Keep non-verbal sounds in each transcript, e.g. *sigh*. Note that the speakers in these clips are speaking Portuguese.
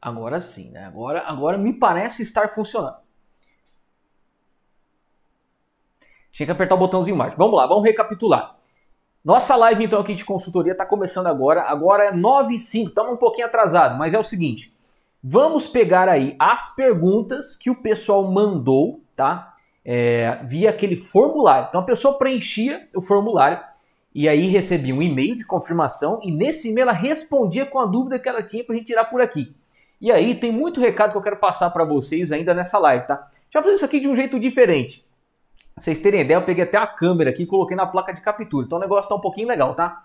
Agora sim, né? Agora, agora me parece estar funcionando. Tinha que apertar o botãozinho mais. Vamos lá, vamos recapitular. Nossa live então aqui de consultoria está começando agora. Agora é 9 e 5, estamos um pouquinho atrasados, mas é o seguinte. Vamos pegar aí as perguntas que o pessoal mandou, tá? É, via aquele formulário. Então a pessoa preenchia o formulário e aí recebia um e-mail de confirmação e nesse e-mail ela respondia com a dúvida que ela tinha para a gente tirar por aqui. E aí tem muito recado que eu quero passar para vocês ainda nessa live, tá? Já fazer isso aqui de um jeito diferente. Pra vocês terem ideia, eu peguei até a câmera aqui e coloquei na placa de captura. Então o negócio tá um pouquinho legal, tá?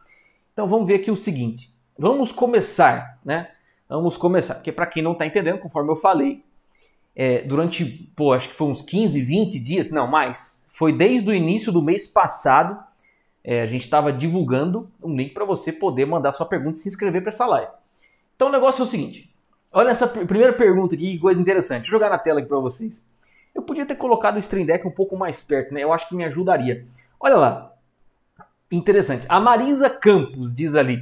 Então vamos ver aqui o seguinte. Vamos começar, né? Vamos começar, porque para quem não tá entendendo, conforme eu falei, é, durante, pô, acho que foi uns 15, 20 dias, não, mais, foi desde o início do mês passado, é, a gente estava divulgando um link para você poder mandar sua pergunta e se inscrever para essa live. Então o negócio é o seguinte, Olha essa primeira pergunta aqui, que coisa interessante. Deixa eu jogar na tela aqui para vocês. Eu podia ter colocado o Stream Deck um pouco mais perto, né? Eu acho que me ajudaria. Olha lá. Interessante. A Marisa Campos diz ali: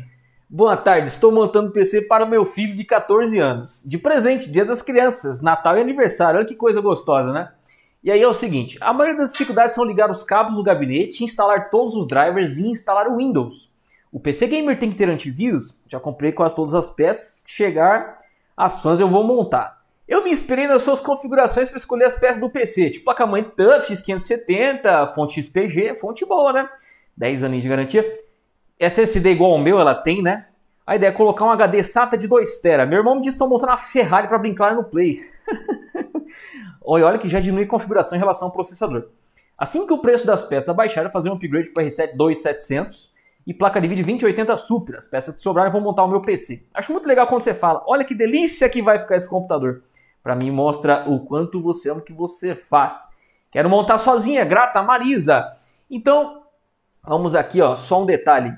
Boa tarde, estou montando PC para o meu filho de 14 anos. De presente, dia das crianças, Natal e aniversário. Olha que coisa gostosa, né? E aí é o seguinte: a maioria das dificuldades são ligar os cabos no gabinete, instalar todos os drivers e instalar o Windows. O PC Gamer tem que ter antivírus? Já comprei quase todas as peças. Chegar as fãs eu vou montar. Eu me inspirei nas suas configurações para escolher as peças do PC, tipo placa-mãe TUF X570, fonte XPG, fonte boa, né? 10 anos de garantia. SSD igual ao meu, ela tem, né? A ideia é colocar um HD SATA de 2TB. Meu irmão me disse que estão montando a Ferrari para brincar no Play. *laughs* olha, olha que já diminui a configuração em relação ao processador. Assim que o preço das peças abaixar, eu fazer um upgrade para R7 2700 e placa de vídeo 2080 Super. As peças que sobraram eu vou montar o meu PC. Acho muito legal quando você fala, olha que delícia que vai ficar esse computador. Para mim mostra o quanto você ama o que você faz. Quero montar sozinha, grata Marisa. Então, vamos aqui, ó, só um detalhe.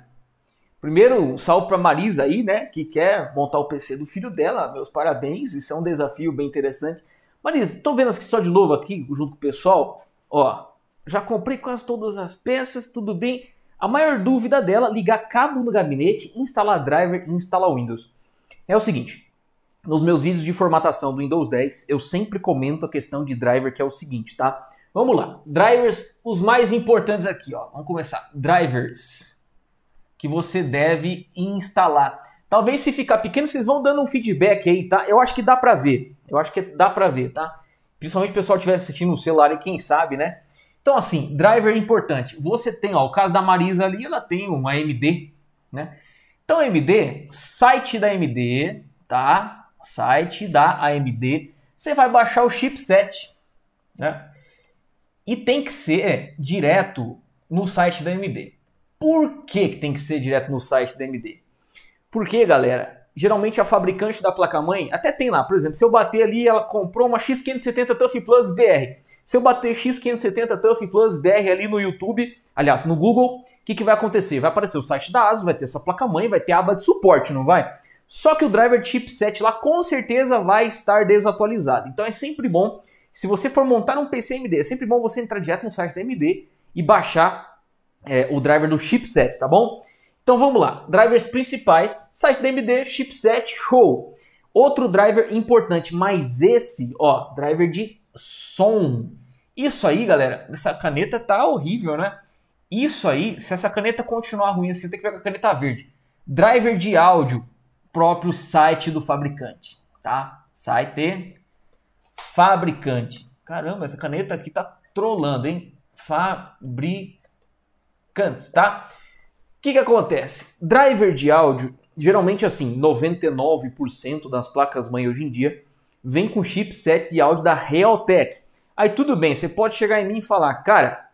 Primeiro, um salve para Marisa aí, né, que quer montar o PC do filho dela. Meus parabéns, isso é um desafio bem interessante. Marisa, estou vendo aqui só de novo aqui, junto com o pessoal. Ó, já comprei quase todas as peças, tudo bem. A maior dúvida dela, ligar cabo no gabinete, instalar driver e instalar Windows. É o seguinte, nos meus vídeos de formatação do Windows 10, eu sempre comento a questão de driver, que é o seguinte, tá? Vamos lá, drivers, os mais importantes aqui, ó. Vamos começar. Drivers que você deve instalar. Talvez se ficar pequeno, vocês vão dando um feedback aí, tá? Eu acho que dá pra ver. Eu acho que dá pra ver, tá? Principalmente o pessoal que estiver assistindo no celular e quem sabe, né? Então, assim, driver é importante. Você tem, ó, o caso da Marisa ali, ela tem uma AMD, né? Então, AMD, site da AMD, tá? Site da AMD. Você vai baixar o chipset, né? E tem que ser direto no site da AMD. Por que, que tem que ser direto no site da AMD? Porque, galera, geralmente a fabricante da placa-mãe até tem lá. Por exemplo, se eu bater ali, ela comprou uma X570 Tough Plus BR. Se eu bater X570 Tuff Plus BR ali no YouTube, aliás, no Google, o que, que vai acontecer? Vai aparecer o site da ASUS, vai ter essa placa-mãe, vai ter a aba de suporte, não vai? Só que o driver chipset lá com certeza vai estar desatualizado. Então é sempre bom, se você for montar um PC AMD, é sempre bom você entrar direto no site da AMD e baixar é, o driver do chipset, tá bom? Então vamos lá, drivers principais, site da AMD, chipset, show! Outro driver importante, mas esse, ó, driver de som. Isso aí, galera, essa caneta tá horrível, né? Isso aí, se essa caneta continuar ruim assim, tem que pegar a caneta verde. Driver de áudio, próprio site do fabricante, tá? Site fabricante. Caramba, essa caneta aqui tá trolando, hein? Fabricante, tá? O que que acontece? Driver de áudio, geralmente assim, 99% das placas mãe hoje em dia vem com chipset de áudio da Realtek. Aí tudo bem, você pode chegar em mim e falar, cara,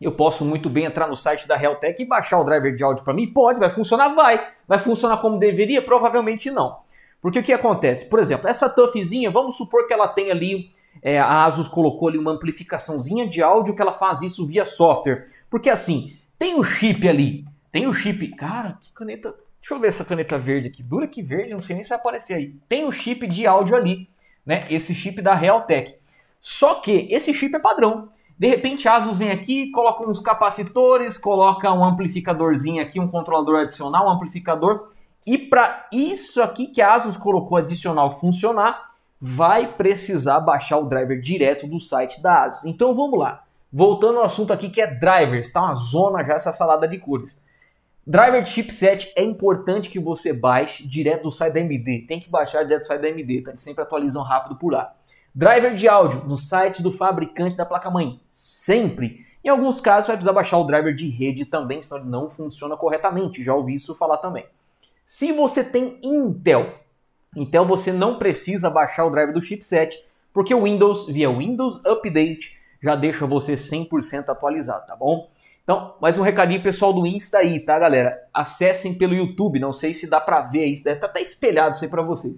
eu posso muito bem entrar no site da Realtek e baixar o driver de áudio para mim? Pode, vai funcionar? Vai. Vai funcionar como deveria? Provavelmente não. Porque o que acontece? Por exemplo, essa Tuffzinha, vamos supor que ela tem ali, é, a Asus colocou ali uma amplificaçãozinha de áudio que ela faz isso via software. Porque assim, tem o um chip ali, tem o um chip. Cara, que caneta. Deixa eu ver essa caneta verde aqui. Dura que verde, não sei nem se vai aparecer aí. Tem o um chip de áudio ali né? Esse chip da Realtek. Só que esse chip é padrão. De repente a Asus vem aqui, coloca uns capacitores, coloca um amplificadorzinho aqui, um controlador adicional, um amplificador. E para isso aqui que a Asus colocou adicional funcionar, vai precisar baixar o driver direto do site da Asus. Então vamos lá. Voltando ao assunto aqui que é drivers, tá uma zona já essa salada de cores. Driver chipset é importante que você baixe direto do site da AMD. Tem que baixar direto do site da AMD, tá? Eles sempre atualizam rápido por lá. Driver de áudio no site do fabricante da placa-mãe, sempre. Em alguns casos vai precisar baixar o driver de rede também, senão ele não funciona corretamente. Já ouvi isso falar também. Se você tem Intel, Intel então você não precisa baixar o driver do chipset, porque o Windows, via Windows Update, já deixa você 100% atualizado, tá bom? Então, mais um recadinho pessoal do Insta aí, tá, galera? Acessem pelo YouTube, não sei se dá pra ver isso deve estar tá até espelhado isso aí pra vocês.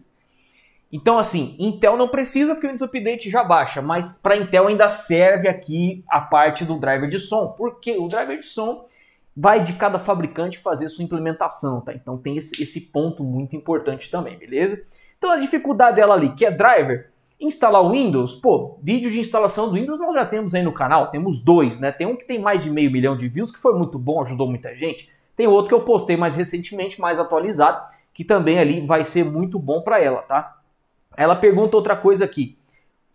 Então, assim, Intel não precisa porque o Windows Update já baixa, mas para Intel ainda serve aqui a parte do driver de som, porque o driver de som vai de cada fabricante fazer sua implementação, tá? Então tem esse, esse ponto muito importante também, beleza? Então a dificuldade dela ali, que é driver, Instalar o Windows, pô, vídeo de instalação do Windows nós já temos aí no canal, temos dois, né? Tem um que tem mais de meio milhão de views, que foi muito bom, ajudou muita gente. Tem outro que eu postei mais recentemente, mais atualizado, que também ali vai ser muito bom para ela, tá? Ela pergunta outra coisa aqui: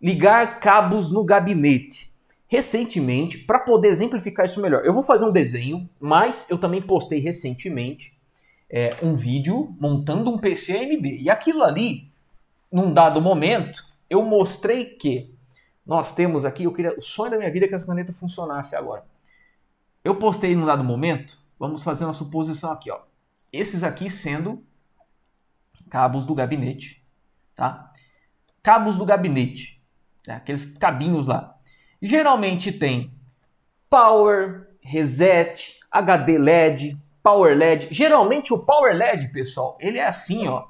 ligar cabos no gabinete. Recentemente, para poder exemplificar isso melhor, eu vou fazer um desenho, mas eu também postei recentemente é, um vídeo montando um PC AMD. E aquilo ali, num dado momento, eu mostrei que nós temos aqui, eu queria, o sonho da minha vida é que essa caneta funcionasse agora. Eu postei num dado momento, vamos fazer uma suposição aqui, ó. Esses aqui sendo cabos do gabinete, tá? Cabos do gabinete, né? aqueles cabinhos lá. Geralmente tem power, reset, HD LED, power LED. Geralmente o power LED, pessoal, ele é assim, ó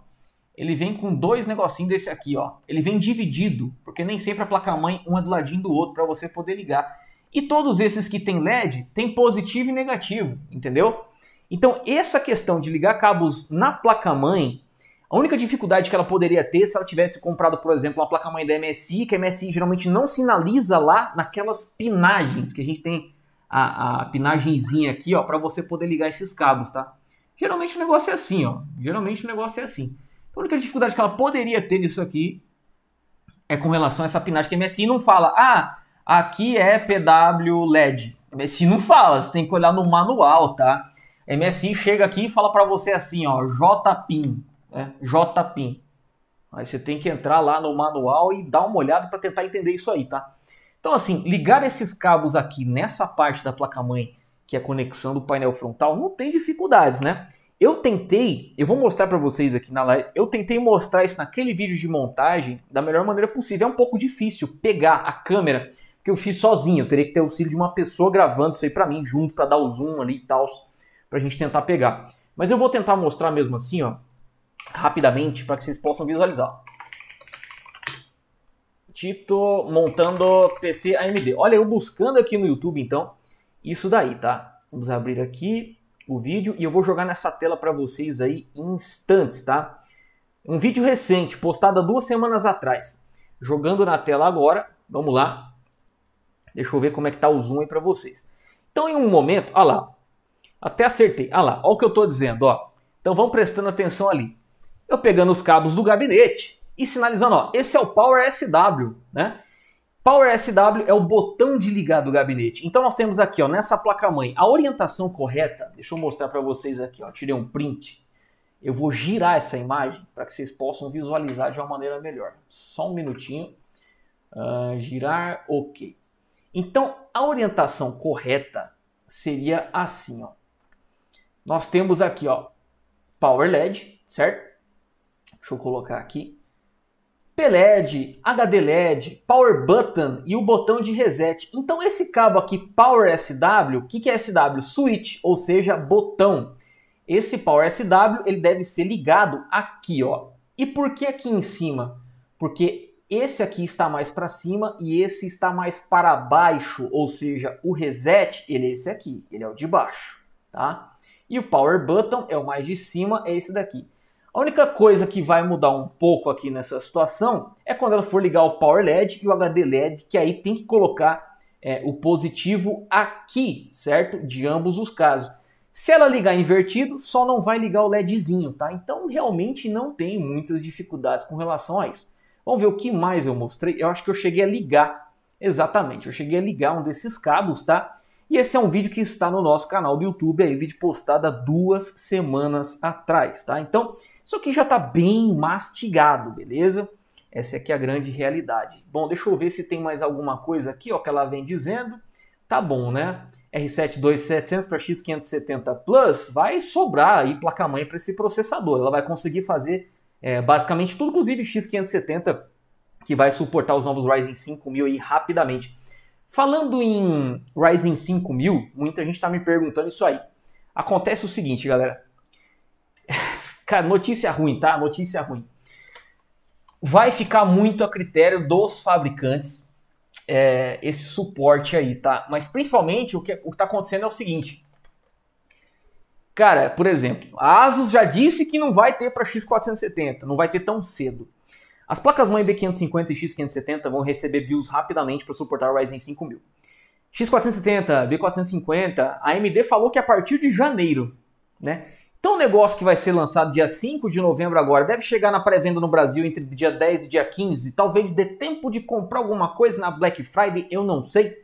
ele vem com dois negocinhos desse aqui, ó. Ele vem dividido, porque nem sempre a placa-mãe um é do ladinho do outro para você poder ligar. E todos esses que tem LED tem positivo e negativo, entendeu? Então, essa questão de ligar cabos na placa-mãe, a única dificuldade que ela poderia ter se ela tivesse comprado, por exemplo, uma placa-mãe da MSI, que a MSI geralmente não sinaliza lá naquelas pinagens que a gente tem a, a pinagenzinha aqui, ó, para você poder ligar esses cabos, tá? Geralmente o negócio é assim, ó. Geralmente o negócio é assim. A única dificuldade que ela poderia ter nisso aqui é com relação a essa pinagem que a MSI não fala. Ah, aqui é PW LED. A MSI não fala, você tem que olhar no manual, tá? A MSI chega aqui e fala para você assim, ó, JPIN, né? JPIN. Aí você tem que entrar lá no manual e dar uma olhada para tentar entender isso aí, tá? Então assim, ligar esses cabos aqui nessa parte da placa-mãe, que é a conexão do painel frontal, não tem dificuldades, né? Eu tentei, eu vou mostrar para vocês aqui na live, eu tentei mostrar isso naquele vídeo de montagem da melhor maneira possível. É um pouco difícil pegar a câmera, porque eu fiz sozinho, eu teria que ter o auxílio de uma pessoa gravando isso aí para mim, junto, para dar o zoom ali e tal, pra gente tentar pegar. Mas eu vou tentar mostrar mesmo assim, ó, rapidamente, para que vocês possam visualizar. Tito montando PC AMD. Olha, eu buscando aqui no YouTube, então, isso daí, tá? Vamos abrir aqui o vídeo e eu vou jogar nessa tela para vocês aí em instantes, tá? Um vídeo recente, postado há duas semanas atrás. Jogando na tela agora, vamos lá. Deixa eu ver como é que tá o zoom aí para vocês. Então em um momento, olha lá, até acertei, olha lá, olha o que eu estou dizendo, ó. Então vão prestando atenção ali. Eu pegando os cabos do gabinete e sinalizando, ó, esse é o Power SW, né? Power SW é o botão de ligar do gabinete. Então nós temos aqui, ó, nessa placa-mãe, a orientação correta. Deixa eu mostrar para vocês aqui, ó, tirei um print. Eu vou girar essa imagem para que vocês possam visualizar de uma maneira melhor. Só um minutinho. Uh, girar, ok. Então a orientação correta seria assim, ó. Nós temos aqui, ó, Power LED, certo? Deixa eu colocar aqui. PLED, HD LED, Power Button e o botão de reset. Então esse cabo aqui Power SW, o que, que é SW? Switch, ou seja, botão. Esse Power SW ele deve ser ligado aqui, ó. E por que aqui em cima? Porque esse aqui está mais para cima e esse está mais para baixo, ou seja, o reset ele é esse aqui, ele é o de baixo, tá? E o Power Button é o mais de cima, é esse daqui. A única coisa que vai mudar um pouco aqui nessa situação é quando ela for ligar o Power LED e o HD LED, que aí tem que colocar é, o positivo aqui, certo? De ambos os casos. Se ela ligar invertido, só não vai ligar o LEDzinho, tá? Então realmente não tem muitas dificuldades com relação a isso. Vamos ver o que mais eu mostrei. Eu acho que eu cheguei a ligar, exatamente, eu cheguei a ligar um desses cabos, tá? E esse é um vídeo que está no nosso canal do YouTube, aí, vídeo postado há duas semanas atrás, tá? Então, isso aqui já está bem mastigado, beleza? Essa aqui é a grande realidade. Bom, deixa eu ver se tem mais alguma coisa aqui, ó, que ela vem dizendo. Tá bom, né? R72700 para X570 Plus vai sobrar aí placa-mãe para esse processador. Ela vai conseguir fazer é, basicamente tudo, inclusive X570, que vai suportar os novos Ryzen 5000 aí rapidamente. Falando em Ryzen 5000, muita gente está me perguntando isso aí. Acontece o seguinte, galera. *laughs* Cara, notícia ruim, tá? Notícia ruim. Vai ficar muito a critério dos fabricantes é, esse suporte aí, tá? Mas principalmente o que está acontecendo é o seguinte. Cara, por exemplo, a Asus já disse que não vai ter para X470, não vai ter tão cedo. As placas-mãe B550 e X570 vão receber BIOS rapidamente para suportar o Ryzen 5000. X470, B450, a AMD falou que a partir de janeiro, né? Então o negócio que vai ser lançado dia 5 de novembro agora deve chegar na pré-venda no Brasil entre dia 10 e dia 15, talvez dê tempo de comprar alguma coisa na Black Friday, eu não sei.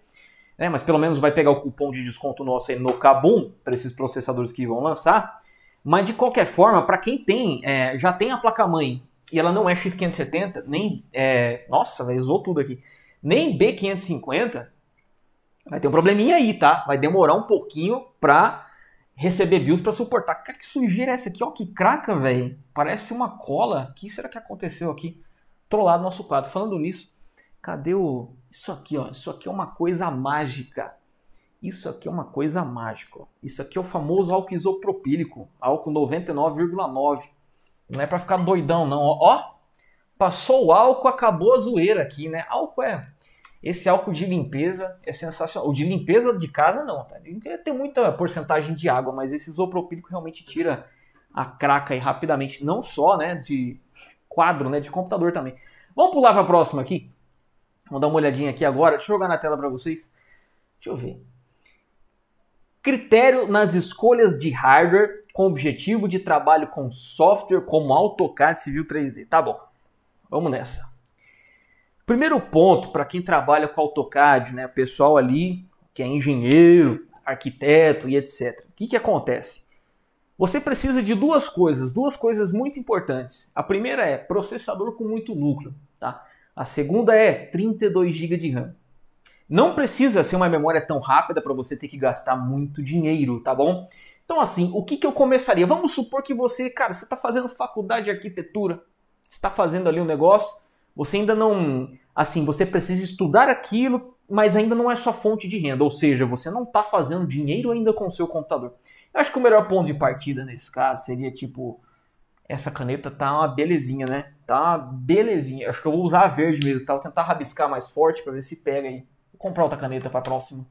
Né? Mas pelo menos vai pegar o cupom de desconto nosso aí no Kabum para esses processadores que vão lançar. Mas de qualquer forma, para quem tem, é, já tem a placa-mãe e ela não é X570, nem. É, nossa, véio, tudo aqui. Nem B550, vai ter um probleminha aí, tá? Vai demorar um pouquinho pra receber bills para suportar. Cara, que sujeira é essa aqui? Ó, que craca, velho. Parece uma cola. O que será que aconteceu aqui? Trollado nosso quadro. Falando nisso, cadê o. Isso aqui, ó. Isso aqui é uma coisa mágica. Isso aqui é uma coisa mágica. Ó. Isso aqui é o famoso álcool isopropílico, álcool 99,9. Não é para ficar doidão, não. Ó, ó, passou o álcool, acabou a zoeira aqui, né? Álcool é. Esse álcool de limpeza é sensacional. O de limpeza de casa, não, tá? Tem muita porcentagem de água, mas esse isopropílico realmente tira a craca aí rapidamente. Não só, né? De quadro, né? De computador também. Vamos pular para a próxima aqui. Vamos dar uma olhadinha aqui agora. Deixa eu jogar na tela para vocês. Deixa eu ver critério nas escolhas de hardware com objetivo de trabalho com software como AutoCAD Civil 3D. Tá bom, vamos nessa. Primeiro ponto para quem trabalha com AutoCAD, né, pessoal ali que é engenheiro, arquiteto e etc. O que, que acontece? Você precisa de duas coisas, duas coisas muito importantes. A primeira é processador com muito núcleo, tá? A segunda é 32 GB de RAM. Não precisa ser uma memória tão rápida para você ter que gastar muito dinheiro, tá bom? Então, assim, o que, que eu começaria? Vamos supor que você, cara, você está fazendo faculdade de arquitetura, você está fazendo ali um negócio, você ainda não. Assim, você precisa estudar aquilo, mas ainda não é sua fonte de renda, ou seja, você não está fazendo dinheiro ainda com o seu computador. Eu acho que o melhor ponto de partida nesse caso seria tipo: essa caneta tá uma belezinha, né? Tá uma belezinha. acho que eu vou usar a verde mesmo, tá? Vou tentar rabiscar mais forte para ver se pega aí comprar outra caneta para a próxima.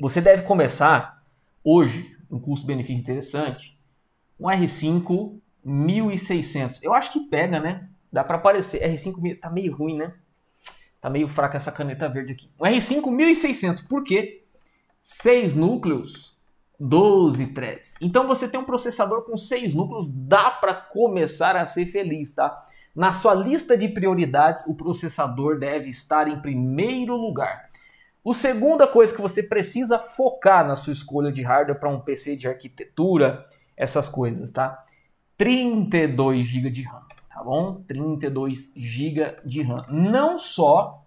Você deve começar hoje, um custo-benefício interessante, um R5 1600. Eu acho que pega, né? Dá para aparecer. R5 tá meio ruim, né? Tá meio fraca essa caneta verde aqui. Um R5 1600. Por quê? 6 núcleos, 12 threads. Então você tem um processador com 6 núcleos, dá para começar a ser feliz, tá? Na sua lista de prioridades, o processador deve estar em primeiro lugar. O segunda coisa que você precisa focar na sua escolha de hardware para um PC de arquitetura, essas coisas, tá? 32 GB de RAM, tá bom? 32 GB de RAM. Não só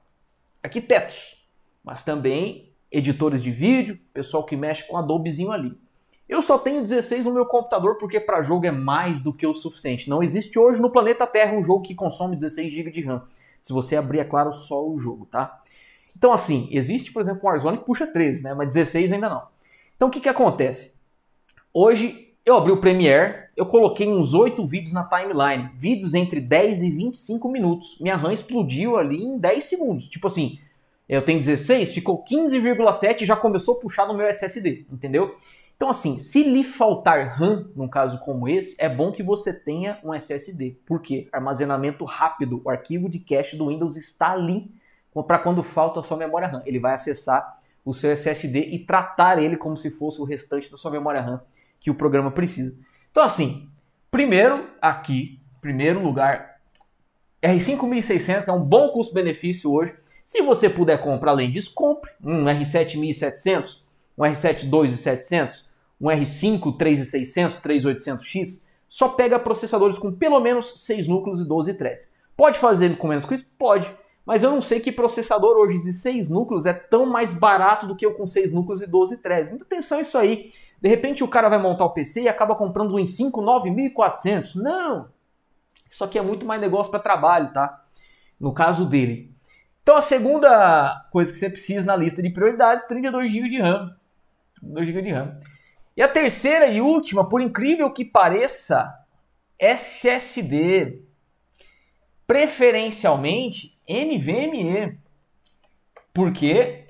arquitetos, mas também editores de vídeo, pessoal que mexe com Adobezinho ali. Eu só tenho 16 no meu computador porque para jogo é mais do que o suficiente. Não existe hoje no planeta Terra um jogo que consome 16 GB de RAM. Se você abrir, é claro, só o jogo, tá? Então, assim, existe, por exemplo, um Warzone que puxa 13, né? Mas 16 ainda não. Então, o que, que acontece? Hoje eu abri o Premiere, eu coloquei uns 8 vídeos na timeline. Vídeos entre 10 e 25 minutos. Minha RAM explodiu ali em 10 segundos. Tipo assim, eu tenho 16, ficou 15,7 e já começou a puxar no meu SSD, entendeu? Então, assim, se lhe faltar RAM, num caso como esse, é bom que você tenha um SSD. Por quê? Armazenamento rápido. O arquivo de cache do Windows está ali para quando falta a sua memória RAM. Ele vai acessar o seu SSD e tratar ele como se fosse o restante da sua memória RAM que o programa precisa. Então, assim, primeiro aqui, primeiro lugar, R5600 é um bom custo-benefício hoje. Se você puder comprar além disso, compre um R7700, um R72700, um R5 3600, 3800X, só pega processadores com pelo menos 6 núcleos e 12 threads. Pode fazer com menos que isso? Pode. Mas eu não sei que processador hoje de 6 núcleos é tão mais barato do que eu com 6 núcleos e 12 threads. Muita atenção a isso aí. De repente o cara vai montar o PC e acaba comprando um em 5 9400. Não! Isso aqui é muito mais negócio para trabalho, tá? No caso dele. Então a segunda coisa que você precisa na lista de prioridades, 32 GB de RAM. 32 GB de RAM. E a terceira e última, por incrível que pareça, SSD. Preferencialmente NVMe. Porque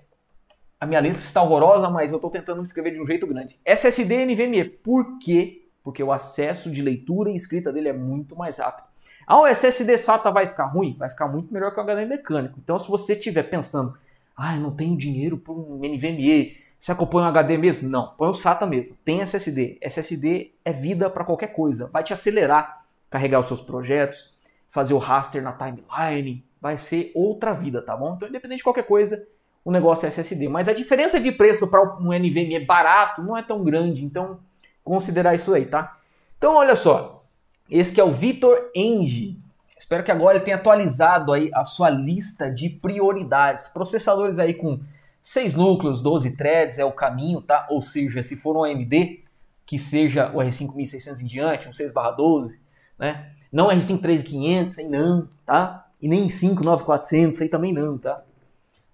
a minha letra está horrorosa, mas eu estou tentando escrever de um jeito grande. SSD NVMe. Por quê? Porque o acesso de leitura e escrita dele é muito mais rápido. Ah, o SSD SATA vai ficar ruim? Vai ficar muito melhor que o HD mecânico. Então, se você estiver pensando, ah, eu não tenho dinheiro para um NVMe, você acompanha um HD mesmo? Não, põe o SATA mesmo. Tem SSD. SSD é vida para qualquer coisa. Vai te acelerar carregar os seus projetos, fazer o raster na timeline. Vai ser outra vida, tá bom? Então, independente de qualquer coisa, o negócio é SSD. Mas a diferença de preço para um NVMe é barato não é tão grande. Então, considerar isso aí, tá? Então, olha só. Esse que é o Vitor Engie. Espero que agora ele tenha atualizado aí a sua lista de prioridades. Processadores aí com 6 núcleos, 12 threads é o caminho, tá? Ou seja, se for um AMD, que seja o R5600 em diante, um 6/12, né? Não R5 3500, aí não, tá? E nem 5 9400, aí também não, tá?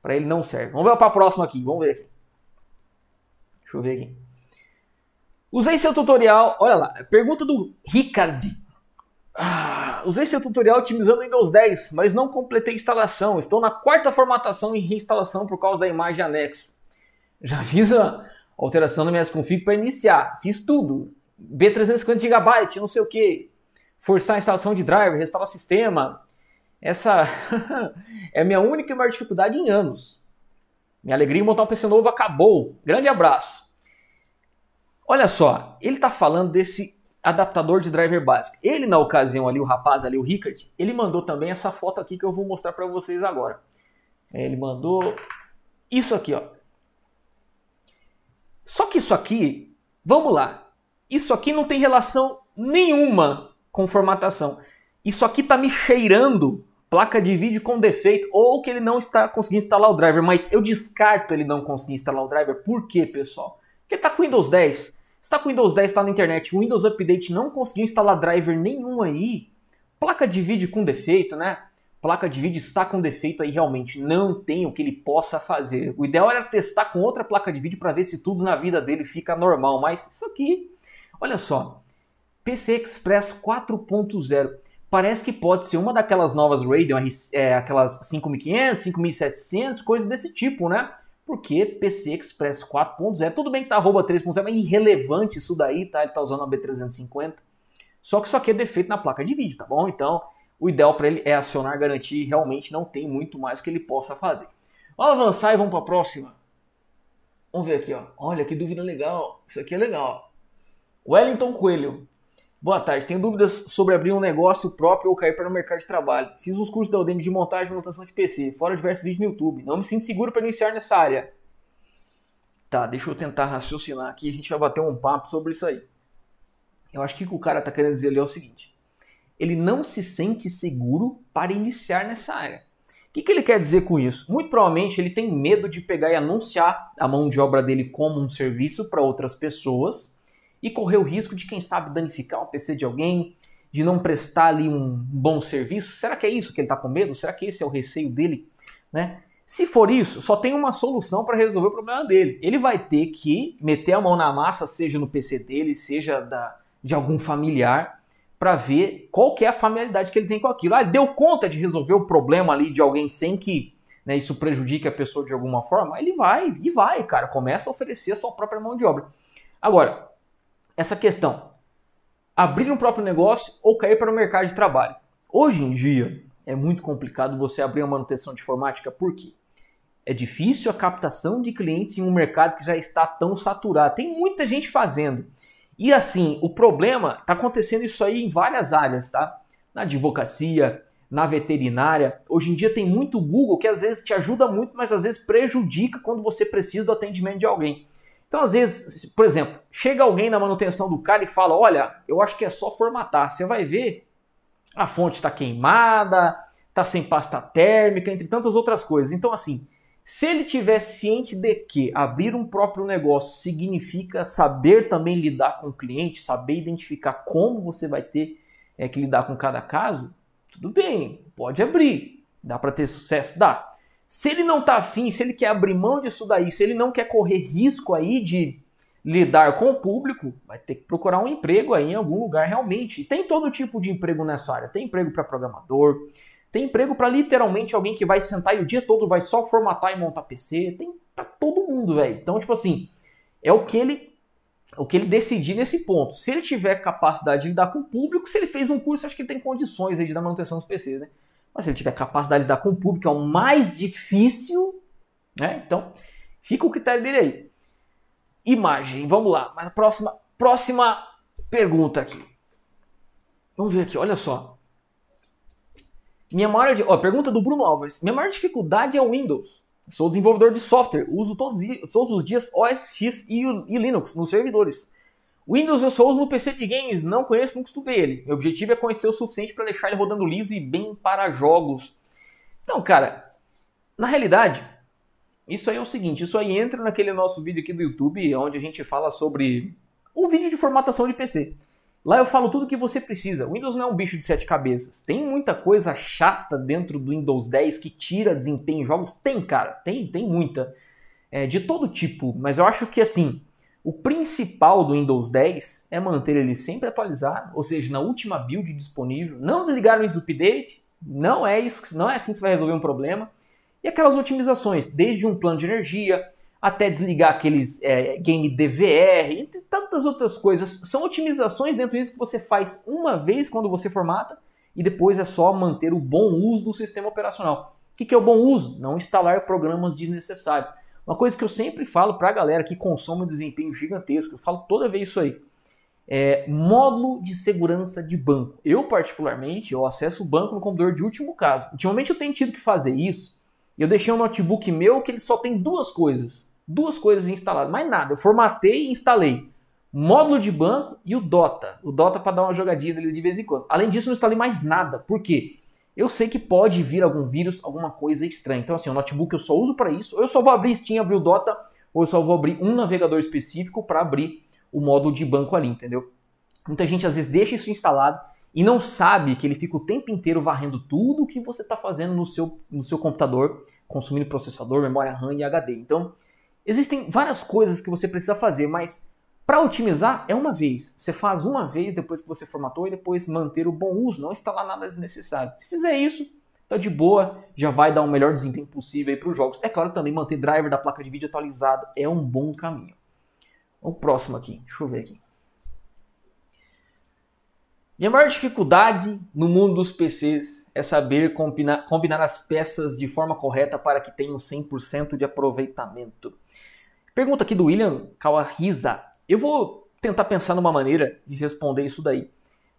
Para ele não serve. Vamos ver para a próxima aqui, vamos ver aqui. Deixa eu ver aqui. Usei seu tutorial, olha lá, pergunta do Ricard. Ah, usei seu tutorial otimizando Windows 10, mas não completei a instalação. Estou na quarta formatação e reinstalação por causa da imagem anexa. Já fiz a alteração no minha config para iniciar. Fiz tudo. B350 GB, não sei o que. Forçar a instalação de driver, restaurar sistema. Essa *laughs* é a minha única e maior dificuldade em anos. Minha alegria em montar um PC novo acabou. Grande abraço. Olha só, ele está falando desse adaptador de driver básico. Ele, na ocasião ali, o rapaz ali, o Rickard, ele mandou também essa foto aqui que eu vou mostrar para vocês agora. É, ele mandou isso aqui, ó. Só que isso aqui, vamos lá, isso aqui não tem relação nenhuma com formatação. Isso aqui tá me cheirando placa de vídeo com defeito ou que ele não está conseguindo instalar o driver, mas eu descarto ele não conseguir instalar o driver. Por quê, pessoal? Porque tá com Windows 10. Está com o Windows 10, está na internet, o Windows Update não conseguiu instalar driver nenhum aí, placa de vídeo com defeito, né? Placa de vídeo está com defeito aí realmente, não tem o que ele possa fazer. O ideal era testar com outra placa de vídeo para ver se tudo na vida dele fica normal, mas isso aqui, olha só, PC Express 4.0 parece que pode ser uma daquelas novas Radeon, é, aquelas 5500, 5700, coisas desse tipo, né? porque PCI Express 4.0, tudo bem que tá arroba 3.0, mas é irrelevante isso daí, tá? Ele tá usando a B350. Só que isso aqui é defeito na placa de vídeo, tá bom? Então, o ideal para ele é acionar garantir e realmente não tem muito mais que ele possa fazer. Vamos avançar e vamos para a próxima. Vamos ver aqui, ó. Olha que dúvida legal. Isso aqui é legal. Wellington Coelho. Boa tarde. Tenho dúvidas sobre abrir um negócio próprio ou cair para o mercado de trabalho. Fiz os cursos da Udemy de montagem e montação de PC, fora diversos vídeos no YouTube. Não me sinto seguro para iniciar nessa área. Tá, deixa eu tentar raciocinar aqui. A gente vai bater um papo sobre isso aí. Eu acho que o que o cara está querendo dizer ali é o seguinte: ele não se sente seguro para iniciar nessa área. O que, que ele quer dizer com isso? Muito provavelmente ele tem medo de pegar e anunciar a mão de obra dele como um serviço para outras pessoas e correr o risco de, quem sabe, danificar o PC de alguém, de não prestar ali um bom serviço. Será que é isso que ele está com medo? Será que esse é o receio dele? Né? Se for isso, só tem uma solução para resolver o problema dele. Ele vai ter que meter a mão na massa, seja no PC dele, seja da, de algum familiar, para ver qual é a familiaridade que ele tem com aquilo. Ah, ele deu conta de resolver o problema ali de alguém sem que né, isso prejudique a pessoa de alguma forma? Ele vai, e vai, cara. Começa a oferecer a sua própria mão de obra. Agora, essa questão: abrir um próprio negócio ou cair para o mercado de trabalho. Hoje em dia é muito complicado você abrir uma manutenção de informática, por quê? É difícil a captação de clientes em um mercado que já está tão saturado. Tem muita gente fazendo. E assim, o problema está acontecendo isso aí em várias áreas, tá? Na advocacia, na veterinária. Hoje em dia tem muito Google que às vezes te ajuda muito, mas às vezes prejudica quando você precisa do atendimento de alguém. Então, às vezes, por exemplo, chega alguém na manutenção do cara e fala: Olha, eu acho que é só formatar. Você vai ver, a fonte está queimada, está sem pasta térmica, entre tantas outras coisas. Então, assim, se ele tiver ciente de que abrir um próprio negócio significa saber também lidar com o cliente, saber identificar como você vai ter é, que lidar com cada caso, tudo bem, pode abrir. Dá para ter sucesso? Dá. Se ele não está afim, se ele quer abrir mão disso daí, se ele não quer correr risco aí de lidar com o público, vai ter que procurar um emprego aí em algum lugar realmente. E tem todo tipo de emprego nessa área. Tem emprego para programador, tem emprego para literalmente alguém que vai sentar e o dia todo vai só formatar e montar PC. Tem para todo mundo, velho. Então, tipo assim, é o que ele o que ele decidir nesse ponto. Se ele tiver capacidade de lidar com o público, se ele fez um curso, acho que ele tem condições aí de dar manutenção dos PCs, né? Mas se ele tiver capacidade de lidar com o público, é o mais difícil, né? Então, fica o critério dele aí. Imagem, vamos lá. Mas a próxima, próxima pergunta aqui. Vamos ver aqui, olha só. Minha maior, ó, pergunta do Bruno Alves. Minha maior dificuldade é o Windows. Sou desenvolvedor de software, uso todos, todos os dias OS X e, e Linux nos servidores. Windows eu só uso no PC de games, não conheço, nunca estudei ele. Meu objetivo é conhecer o suficiente para deixar ele rodando liso e bem para jogos. Então, cara, na realidade, isso aí é o seguinte, isso aí entra naquele nosso vídeo aqui do YouTube, onde a gente fala sobre o vídeo de formatação de PC. Lá eu falo tudo o que você precisa. O Windows não é um bicho de sete cabeças. Tem muita coisa chata dentro do Windows 10 que tira desempenho em jogos? Tem, cara. Tem, tem muita. É, de todo tipo. Mas eu acho que, assim, o principal do Windows 10 é manter ele sempre atualizado, ou seja, na última build disponível. Não desligar o Windows Update, não é isso, não é assim que você vai resolver um problema. E aquelas otimizações, desde um plano de energia até desligar aqueles é, game DVR, entre tantas outras coisas, são otimizações dentro disso que você faz uma vez quando você formata e depois é só manter o bom uso do sistema operacional. O que é o bom uso? Não instalar programas desnecessários. Uma coisa que eu sempre falo para a galera que consome um desempenho gigantesco, eu falo toda vez isso aí. É, módulo de segurança de banco. Eu, particularmente, eu acesso o banco no computador de último caso. Ultimamente eu tenho tido que fazer isso. Eu deixei um notebook meu que ele só tem duas coisas. Duas coisas instaladas, mais nada. Eu formatei e instalei. Módulo de banco e o Dota. O Dota para dar uma jogadinha dele de vez em quando. Além disso, não instalei mais nada. Por quê? eu sei que pode vir algum vírus, alguma coisa estranha. Então, assim, o notebook eu só uso para isso, ou eu só vou abrir Steam, abrir o Dota, ou eu só vou abrir um navegador específico para abrir o módulo de banco ali, entendeu? Muita gente às vezes deixa isso instalado e não sabe que ele fica o tempo inteiro varrendo tudo o que você está fazendo no seu, no seu computador, consumindo processador, memória RAM e HD. Então, existem várias coisas que você precisa fazer, mas para otimizar, é uma vez. Você faz uma vez depois que você formatou e depois manter o bom uso, não instalar nada desnecessário. Se fizer isso, tá de boa, já vai dar o melhor desempenho possível para os jogos. É claro, também manter driver da placa de vídeo atualizado é um bom caminho. O próximo aqui, deixa eu ver aqui. Minha maior dificuldade no mundo dos PCs é saber combinar, combinar as peças de forma correta para que tenham 100% de aproveitamento. Pergunta aqui do William Kawahisa. Eu vou tentar pensar numa maneira de responder isso daí.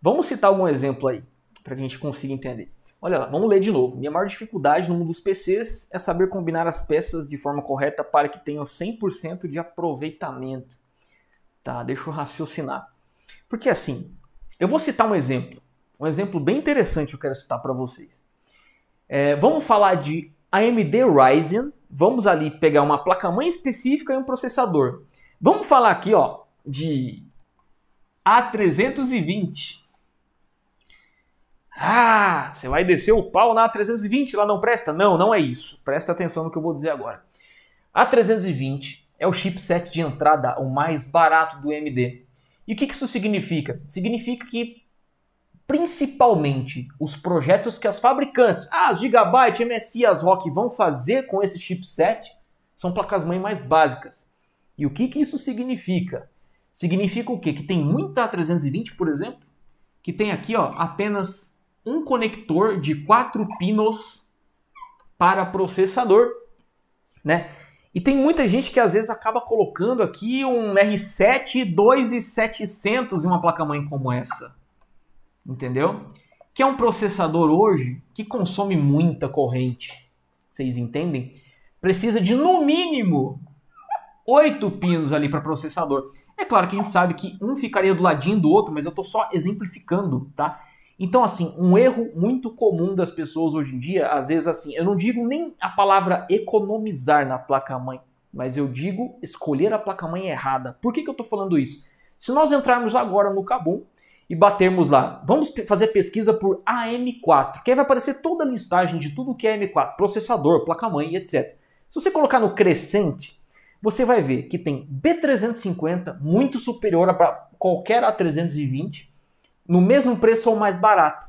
Vamos citar algum exemplo aí, para que a gente consiga entender. Olha lá, vamos ler de novo. Minha maior dificuldade no mundo dos PCs é saber combinar as peças de forma correta para que tenham 100% de aproveitamento. Tá, deixa eu raciocinar. Porque assim, eu vou citar um exemplo. Um exemplo bem interessante que eu quero citar para vocês. É, vamos falar de AMD Ryzen. Vamos ali pegar uma placa-mãe específica e um processador. Vamos falar aqui, ó, de A320. Ah, você vai descer o pau na A320, lá não presta? Não, não é isso. Presta atenção no que eu vou dizer agora. A320 é o chipset de entrada, o mais barato do AMD. E o que isso significa? Significa que principalmente os projetos que as fabricantes, as Gigabyte, MSI, as ROC vão fazer com esse chipset são placas-mãe mais básicas. E o que, que isso significa? Significa o quê? Que tem muita 320, por exemplo, que tem aqui ó, apenas um conector de quatro pinos para processador, né? E tem muita gente que às vezes acaba colocando aqui um R7 2700 em uma placa-mãe como essa. Entendeu? Que é um processador hoje que consome muita corrente. Vocês entendem? Precisa de no mínimo oito pinos ali para processador. É claro que a gente sabe que um ficaria do ladinho do outro, mas eu estou só exemplificando, tá? Então, assim, um erro muito comum das pessoas hoje em dia, às vezes assim, eu não digo nem a palavra economizar na placa-mãe, mas eu digo escolher a placa-mãe errada. Por que, que eu estou falando isso? Se nós entrarmos agora no Kabum e batermos lá, vamos fazer pesquisa por AM4, que aí vai aparecer toda a listagem de tudo que é AM4, processador, placa-mãe, etc. Se você colocar no crescente, você vai ver que tem B350 muito superior a qualquer A320, no mesmo preço ou mais barato.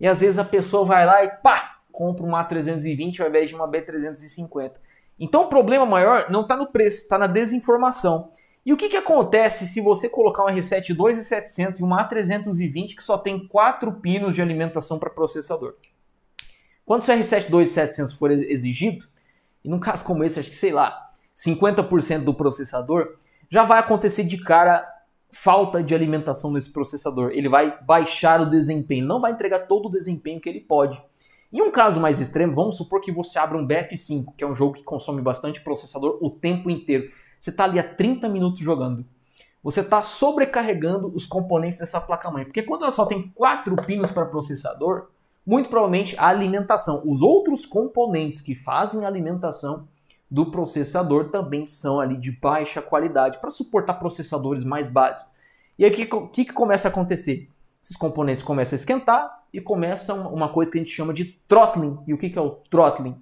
E às vezes a pessoa vai lá e pá, compra uma A320 ao invés de uma B350. Então o problema maior não está no preço, está na desinformação. E o que, que acontece se você colocar um R7 2700 e uma A320 que só tem quatro pinos de alimentação para processador? Quando o R7 2700 for exigido, e num caso como esse, acho que sei lá, 50% do processador, já vai acontecer de cara falta de alimentação nesse processador. Ele vai baixar o desempenho, não vai entregar todo o desempenho que ele pode. Em um caso mais extremo, vamos supor que você abra um BF5, que é um jogo que consome bastante processador o tempo inteiro. Você está ali há 30 minutos jogando. Você está sobrecarregando os componentes dessa placa-mãe. Porque quando ela só tem quatro pinos para processador, muito provavelmente a alimentação, os outros componentes que fazem a alimentação do processador também são ali de baixa qualidade para suportar processadores mais básicos. E aí o que, que, começa a acontecer? Esses componentes começam a esquentar e começam uma coisa que a gente chama de throttling. E o que, que é o throttling?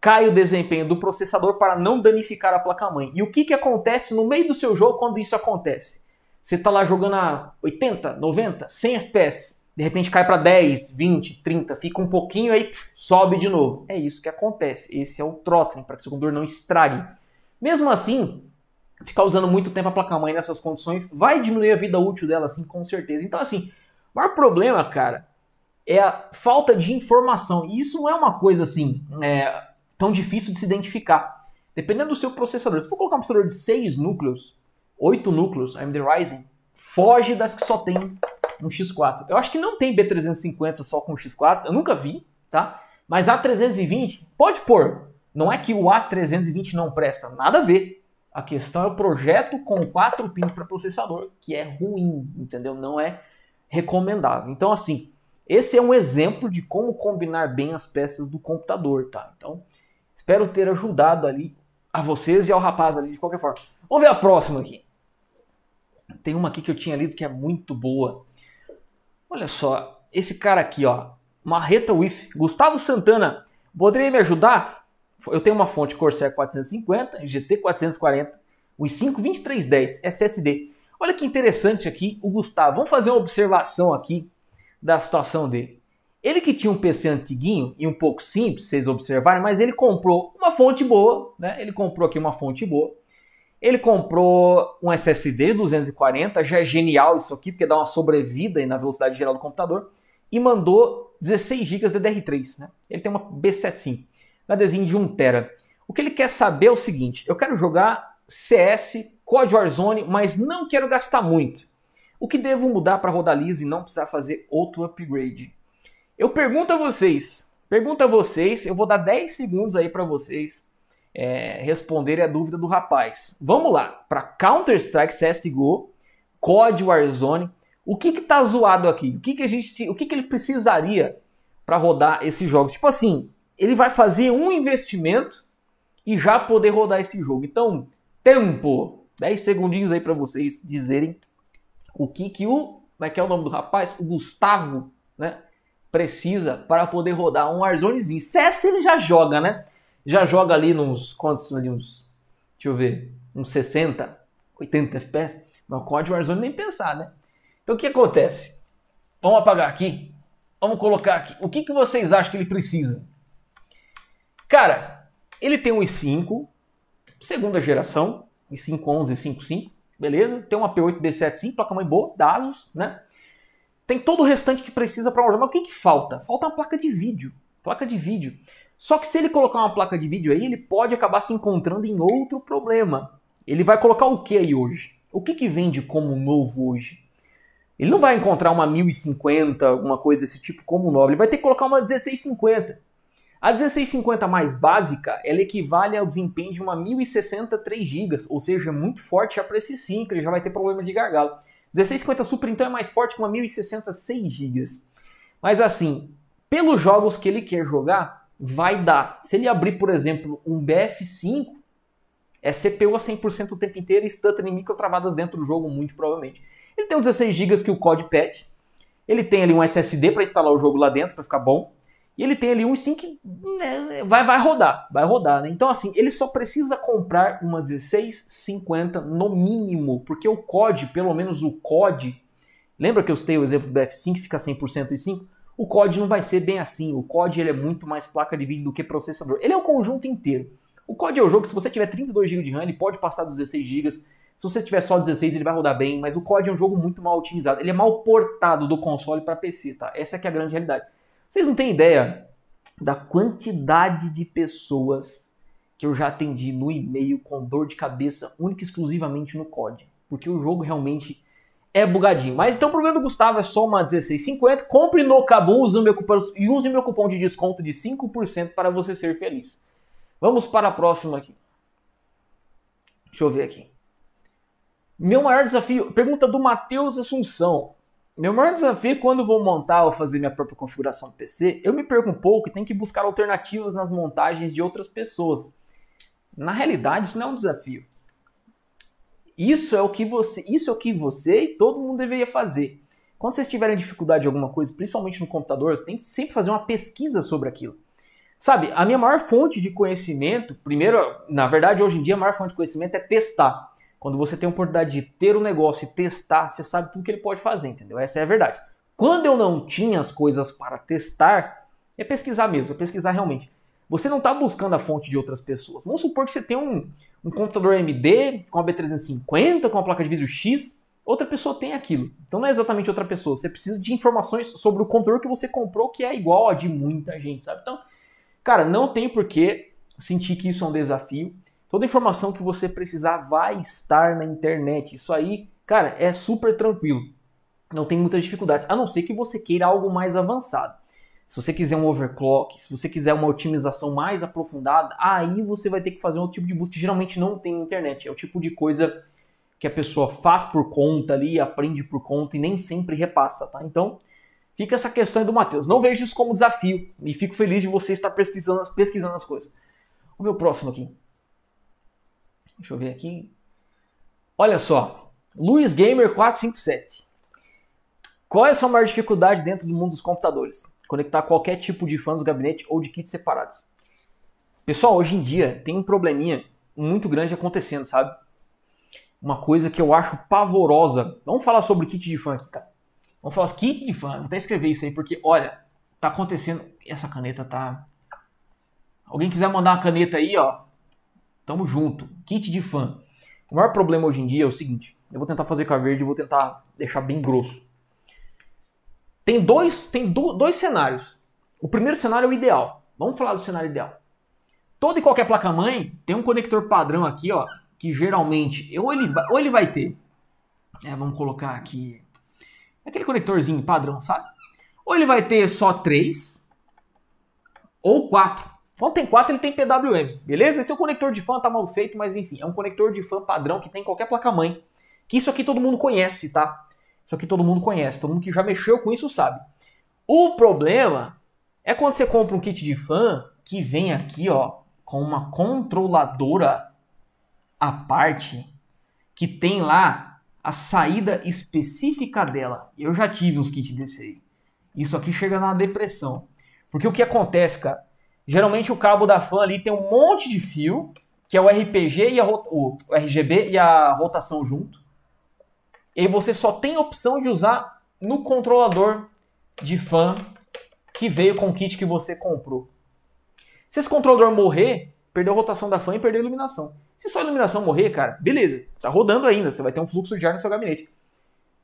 Cai o desempenho do processador para não danificar a placa-mãe. E o que, que acontece no meio do seu jogo quando isso acontece? Você está lá jogando a 80, 90, 100 FPS de repente cai para 10, 20, 30, fica um pouquinho aí sobe de novo. É isso que acontece. Esse é o throttling, para que o secundor não estrague. Mesmo assim, ficar usando muito tempo a placa-mãe nessas condições vai diminuir a vida útil dela, assim, com certeza. Então, assim, o maior problema, cara, é a falta de informação. E isso não é uma coisa, assim, é, tão difícil de se identificar. Dependendo do seu processador. Se for colocar um processador de 6 núcleos, 8 núcleos, AMD Ryzen, foge das que só tem no X4. Eu acho que não tem B350 só com X4, eu nunca vi, tá? Mas A320, pode pôr. Não é que o A320 não presta, nada a ver. A questão é o projeto com quatro pins para processador, que é ruim, entendeu? Não é recomendável. Então, assim, esse é um exemplo de como combinar bem as peças do computador, tá? Então, espero ter ajudado ali a vocês e ao rapaz ali de qualquer forma. Vamos ver a próxima aqui. Tem uma aqui que eu tinha lido que é muito boa. Olha só, esse cara aqui, ó, Marreta With, Gustavo Santana, poderia me ajudar? Eu tenho uma fonte Corsair 450, GT 440, o i5 2310 SSD. Olha que interessante aqui o Gustavo. Vamos fazer uma observação aqui da situação dele. Ele que tinha um PC antiguinho e um pouco simples, vocês observarem, mas ele comprou uma fonte boa, né? Ele comprou aqui uma fonte boa. Ele comprou um SSD 240, já é genial isso aqui, porque dá uma sobrevida na velocidade geral do computador, e mandou 16 GB DDR3. Né? Ele tem uma B75, HDzinho de 1TB. O que ele quer saber é o seguinte, eu quero jogar CS, COD Warzone, mas não quero gastar muito. O que devo mudar para rodar Lise e não precisar fazer outro upgrade? Eu pergunto a vocês, pergunto a vocês, eu vou dar 10 segundos aí para vocês é, responder a dúvida do rapaz. Vamos lá, para Counter-Strike CSGO, COD Warzone, o que que tá zoado aqui? O que que a gente, o que que ele precisaria para rodar esses jogos? Tipo assim, ele vai fazer um investimento e já poder rodar esse jogo. Então, tempo, 10 segundinhos aí para vocês dizerem o que que o, como é que é o nome do rapaz? O Gustavo, né? Precisa para poder rodar um Warzonezinho. CS ele já joga, né? já joga ali nos quantos ali uns, deixa eu ver, uns 60, 80 FPS, mas código COD Warzone nem pensar, né? Então o que acontece? Vamos apagar aqui. Vamos colocar aqui. O que, que vocês acham que ele precisa? Cara, ele tem um i5, segunda geração, i5 1155, beleza? Tem uma p 8 b placa-mãe boa, da Asus, né? Tem todo o restante que precisa para o Mas o que, que falta? Falta uma placa de vídeo. Placa de vídeo. Só que se ele colocar uma placa de vídeo aí, ele pode acabar se encontrando em outro problema. Ele vai colocar o que aí hoje? O que, que vende como novo hoje? Ele não vai encontrar uma 1050, alguma coisa desse tipo como novo. Ele vai ter que colocar uma 1650. A 1650 mais básica, ela equivale ao desempenho de uma 1060 3 GB, ou seja, é muito forte já para esse 5, ele já vai ter problema de gargalo. 1650 Super então é mais forte que uma 1060 6 GB. Mas assim, pelos jogos que ele quer jogar, vai dar. Se ele abrir, por exemplo, um BF5, é CPU a 100% o tempo inteiro e stuttering travadas dentro do jogo, muito provavelmente. Ele tem 16 GB que o COD pede. Ele tem ali um SSD para instalar o jogo lá dentro para ficar bom. E ele tem ali um sync que né, vai, vai rodar, vai rodar, né? Então, assim, ele só precisa comprar uma 1650 no mínimo, porque o COD, pelo menos o COD, lembra que eu citei o exemplo do BF5, fica 100% e 5? O COD não vai ser bem assim. O COD ele é muito mais placa de vídeo do que processador. Ele é o conjunto inteiro. O COD é o jogo, que se você tiver 32 GB de RAM, ele pode passar dos 16 GB. Se você tiver só 16, ele vai rodar bem, mas o COD é um jogo muito mal otimizado. Ele é mal portado do console para PC, tá? Essa é, é a grande realidade. Vocês não têm ideia da quantidade de pessoas que eu já atendi no e-mail com dor de cabeça, única e exclusivamente no COD. Porque o jogo realmente é bugadinho. Mas então o problema do Gustavo é só uma 16,50. Compre no Kabum use meu cupom, e use meu cupom de desconto de 5% para você ser feliz. Vamos para a próxima aqui. Deixa eu ver aqui. Meu maior desafio, pergunta do Matheus Assunção. Meu maior desafio é quando vou montar ou fazer minha própria configuração do PC, eu me perco um pouco e tenho que buscar alternativas nas montagens de outras pessoas. Na realidade, isso não é um desafio. Isso é o que você, isso é o que você e todo mundo deveria fazer. Quando vocês tiverem dificuldade em alguma coisa, principalmente no computador, tem que sempre fazer uma pesquisa sobre aquilo. Sabe, a minha maior fonte de conhecimento, primeiro, na verdade, hoje em dia, a maior fonte de conhecimento é testar. Quando você tem a oportunidade de ter um negócio e testar, você sabe tudo que ele pode fazer, entendeu? Essa é a verdade. Quando eu não tinha as coisas para testar, é pesquisar mesmo, é pesquisar realmente. Você não está buscando a fonte de outras pessoas. Vamos supor que você tem um, um computador AMD com a B350, com a placa de vídeo X, outra pessoa tem aquilo. Então não é exatamente outra pessoa. Você precisa de informações sobre o computador que você comprou que é igual a de muita gente, sabe? Então, cara, não tem que sentir que isso é um desafio. Toda informação que você precisar vai estar na internet. Isso aí, cara, é super tranquilo. Não tem muitas dificuldades, a não ser que você queira algo mais avançado se você quiser um overclock, se você quiser uma otimização mais aprofundada, aí você vai ter que fazer um tipo de busca que geralmente não tem na internet. É o tipo de coisa que a pessoa faz por conta ali, aprende por conta e nem sempre repassa, tá? Então, fica essa questão do Matheus. Não vejo isso como desafio e fico feliz de você estar pesquisando, pesquisando as coisas. Vamos ver o próximo aqui. Deixa eu ver aqui. Olha só, Luiz Gamer 457. Qual é a sua maior dificuldade dentro do mundo dos computadores? conectar qualquer tipo de fãs do gabinete ou de kits separados. Pessoal, hoje em dia tem um probleminha muito grande acontecendo, sabe? Uma coisa que eu acho pavorosa. Vamos falar sobre kit de fã aqui, cara. Vamos falar sobre kit de fã. Vou até escrever isso aí, porque, olha, tá acontecendo. Essa caneta tá. Alguém quiser mandar uma caneta aí, ó. Tamo junto. Kit de fã. O maior problema hoje em dia é o seguinte: eu vou tentar fazer com a verde e vou tentar deixar bem grosso. Tem dois, tem do, dois cenários. O primeiro cenário é o ideal. Vamos falar do cenário ideal. Toda e qualquer placa-mãe tem um conector padrão aqui, ó, que geralmente ou ele vai, ou ele vai ter, é, vamos colocar aqui, é aquele conectorzinho padrão, sabe? Ou ele vai ter só três ou quatro. Quando tem quatro, ele tem PWM, beleza? Esse é o conector de fã, tá mal feito, mas enfim, é um conector de fã padrão que tem qualquer placa-mãe. Que isso aqui todo mundo conhece, tá? Isso aqui todo mundo conhece, todo mundo que já mexeu com isso sabe. O problema é quando você compra um kit de fã que vem aqui, ó, com uma controladora à parte que tem lá a saída específica dela. Eu já tive uns kits desse aí. Isso aqui chega na depressão. Porque o que acontece, cara? Geralmente o cabo da fã ali tem um monte de fio, que é o RPG e a o RGB e a rotação junto. E aí você só tem a opção de usar no controlador de fã que veio com o kit que você comprou. Se esse controlador morrer, perdeu a rotação da fã e perdeu a iluminação. Se só a iluminação morrer, cara, beleza, tá rodando ainda, você vai ter um fluxo de ar no seu gabinete.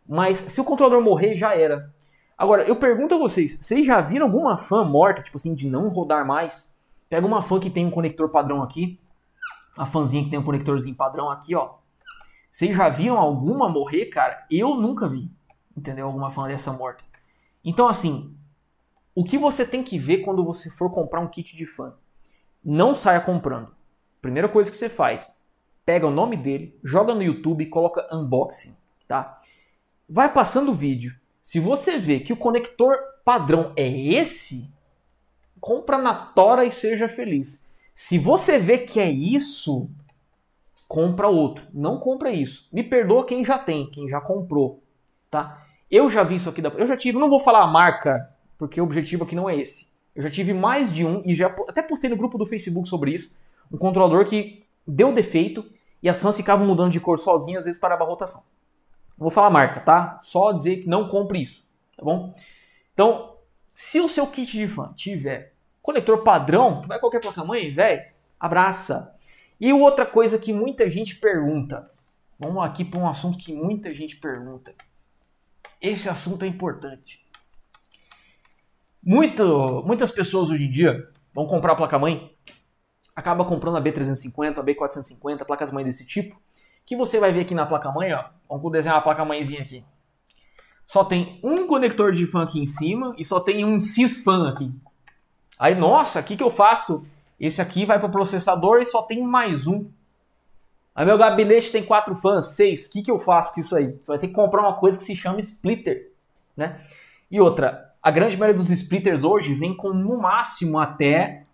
Mas se o controlador morrer, já era. Agora, eu pergunto a vocês, vocês já viram alguma fã morta, tipo assim, de não rodar mais? Pega uma fã que tem um conector padrão aqui, a fãzinha que tem um conectorzinho padrão aqui, ó. Vocês já viram alguma morrer, cara? Eu nunca vi, entendeu? Alguma fã dessa morta. Então, assim, o que você tem que ver quando você for comprar um kit de fã? Não saia comprando. Primeira coisa que você faz, pega o nome dele, joga no YouTube e coloca unboxing, tá? Vai passando o vídeo. Se você vê que o conector padrão é esse, compra na Tora e seja feliz. Se você vê que é isso, compra outro. Não compra isso. Me perdoa quem já tem, quem já comprou, tá? Eu já vi isso aqui da, eu já tive, não vou falar a marca, porque o objetivo aqui não é esse. Eu já tive mais de um e já até postei no grupo do Facebook sobre isso, um controlador que deu defeito e as fãs ficavam mudando de cor sozinhas, às vezes parava a rotação. Não vou falar a marca, tá? Só dizer que não compre isso, tá bom? Então, se o seu kit de fã tiver conector padrão, que vai qualquer placa-mãe, velho, abraça, e outra coisa que muita gente pergunta. Vamos aqui para um assunto que muita gente pergunta. Esse assunto é importante. Muito, muitas pessoas hoje em dia vão comprar a placa-mãe, acaba comprando a B350, a B450, placas-mãe desse tipo, que você vai ver aqui na placa-mãe, ó. Vamos desenhar a placa-mãezinha aqui. Só tem um conector de fan aqui em cima e só tem um cis fan aqui. Aí, nossa, o que, que eu faço esse aqui vai para o processador e só tem mais um. Aí meu gabinete tem quatro fãs, seis. O que, que eu faço com isso aí? Você vai ter que comprar uma coisa que se chama splitter. Né? E outra, a grande maioria dos splitters hoje vem com no máximo até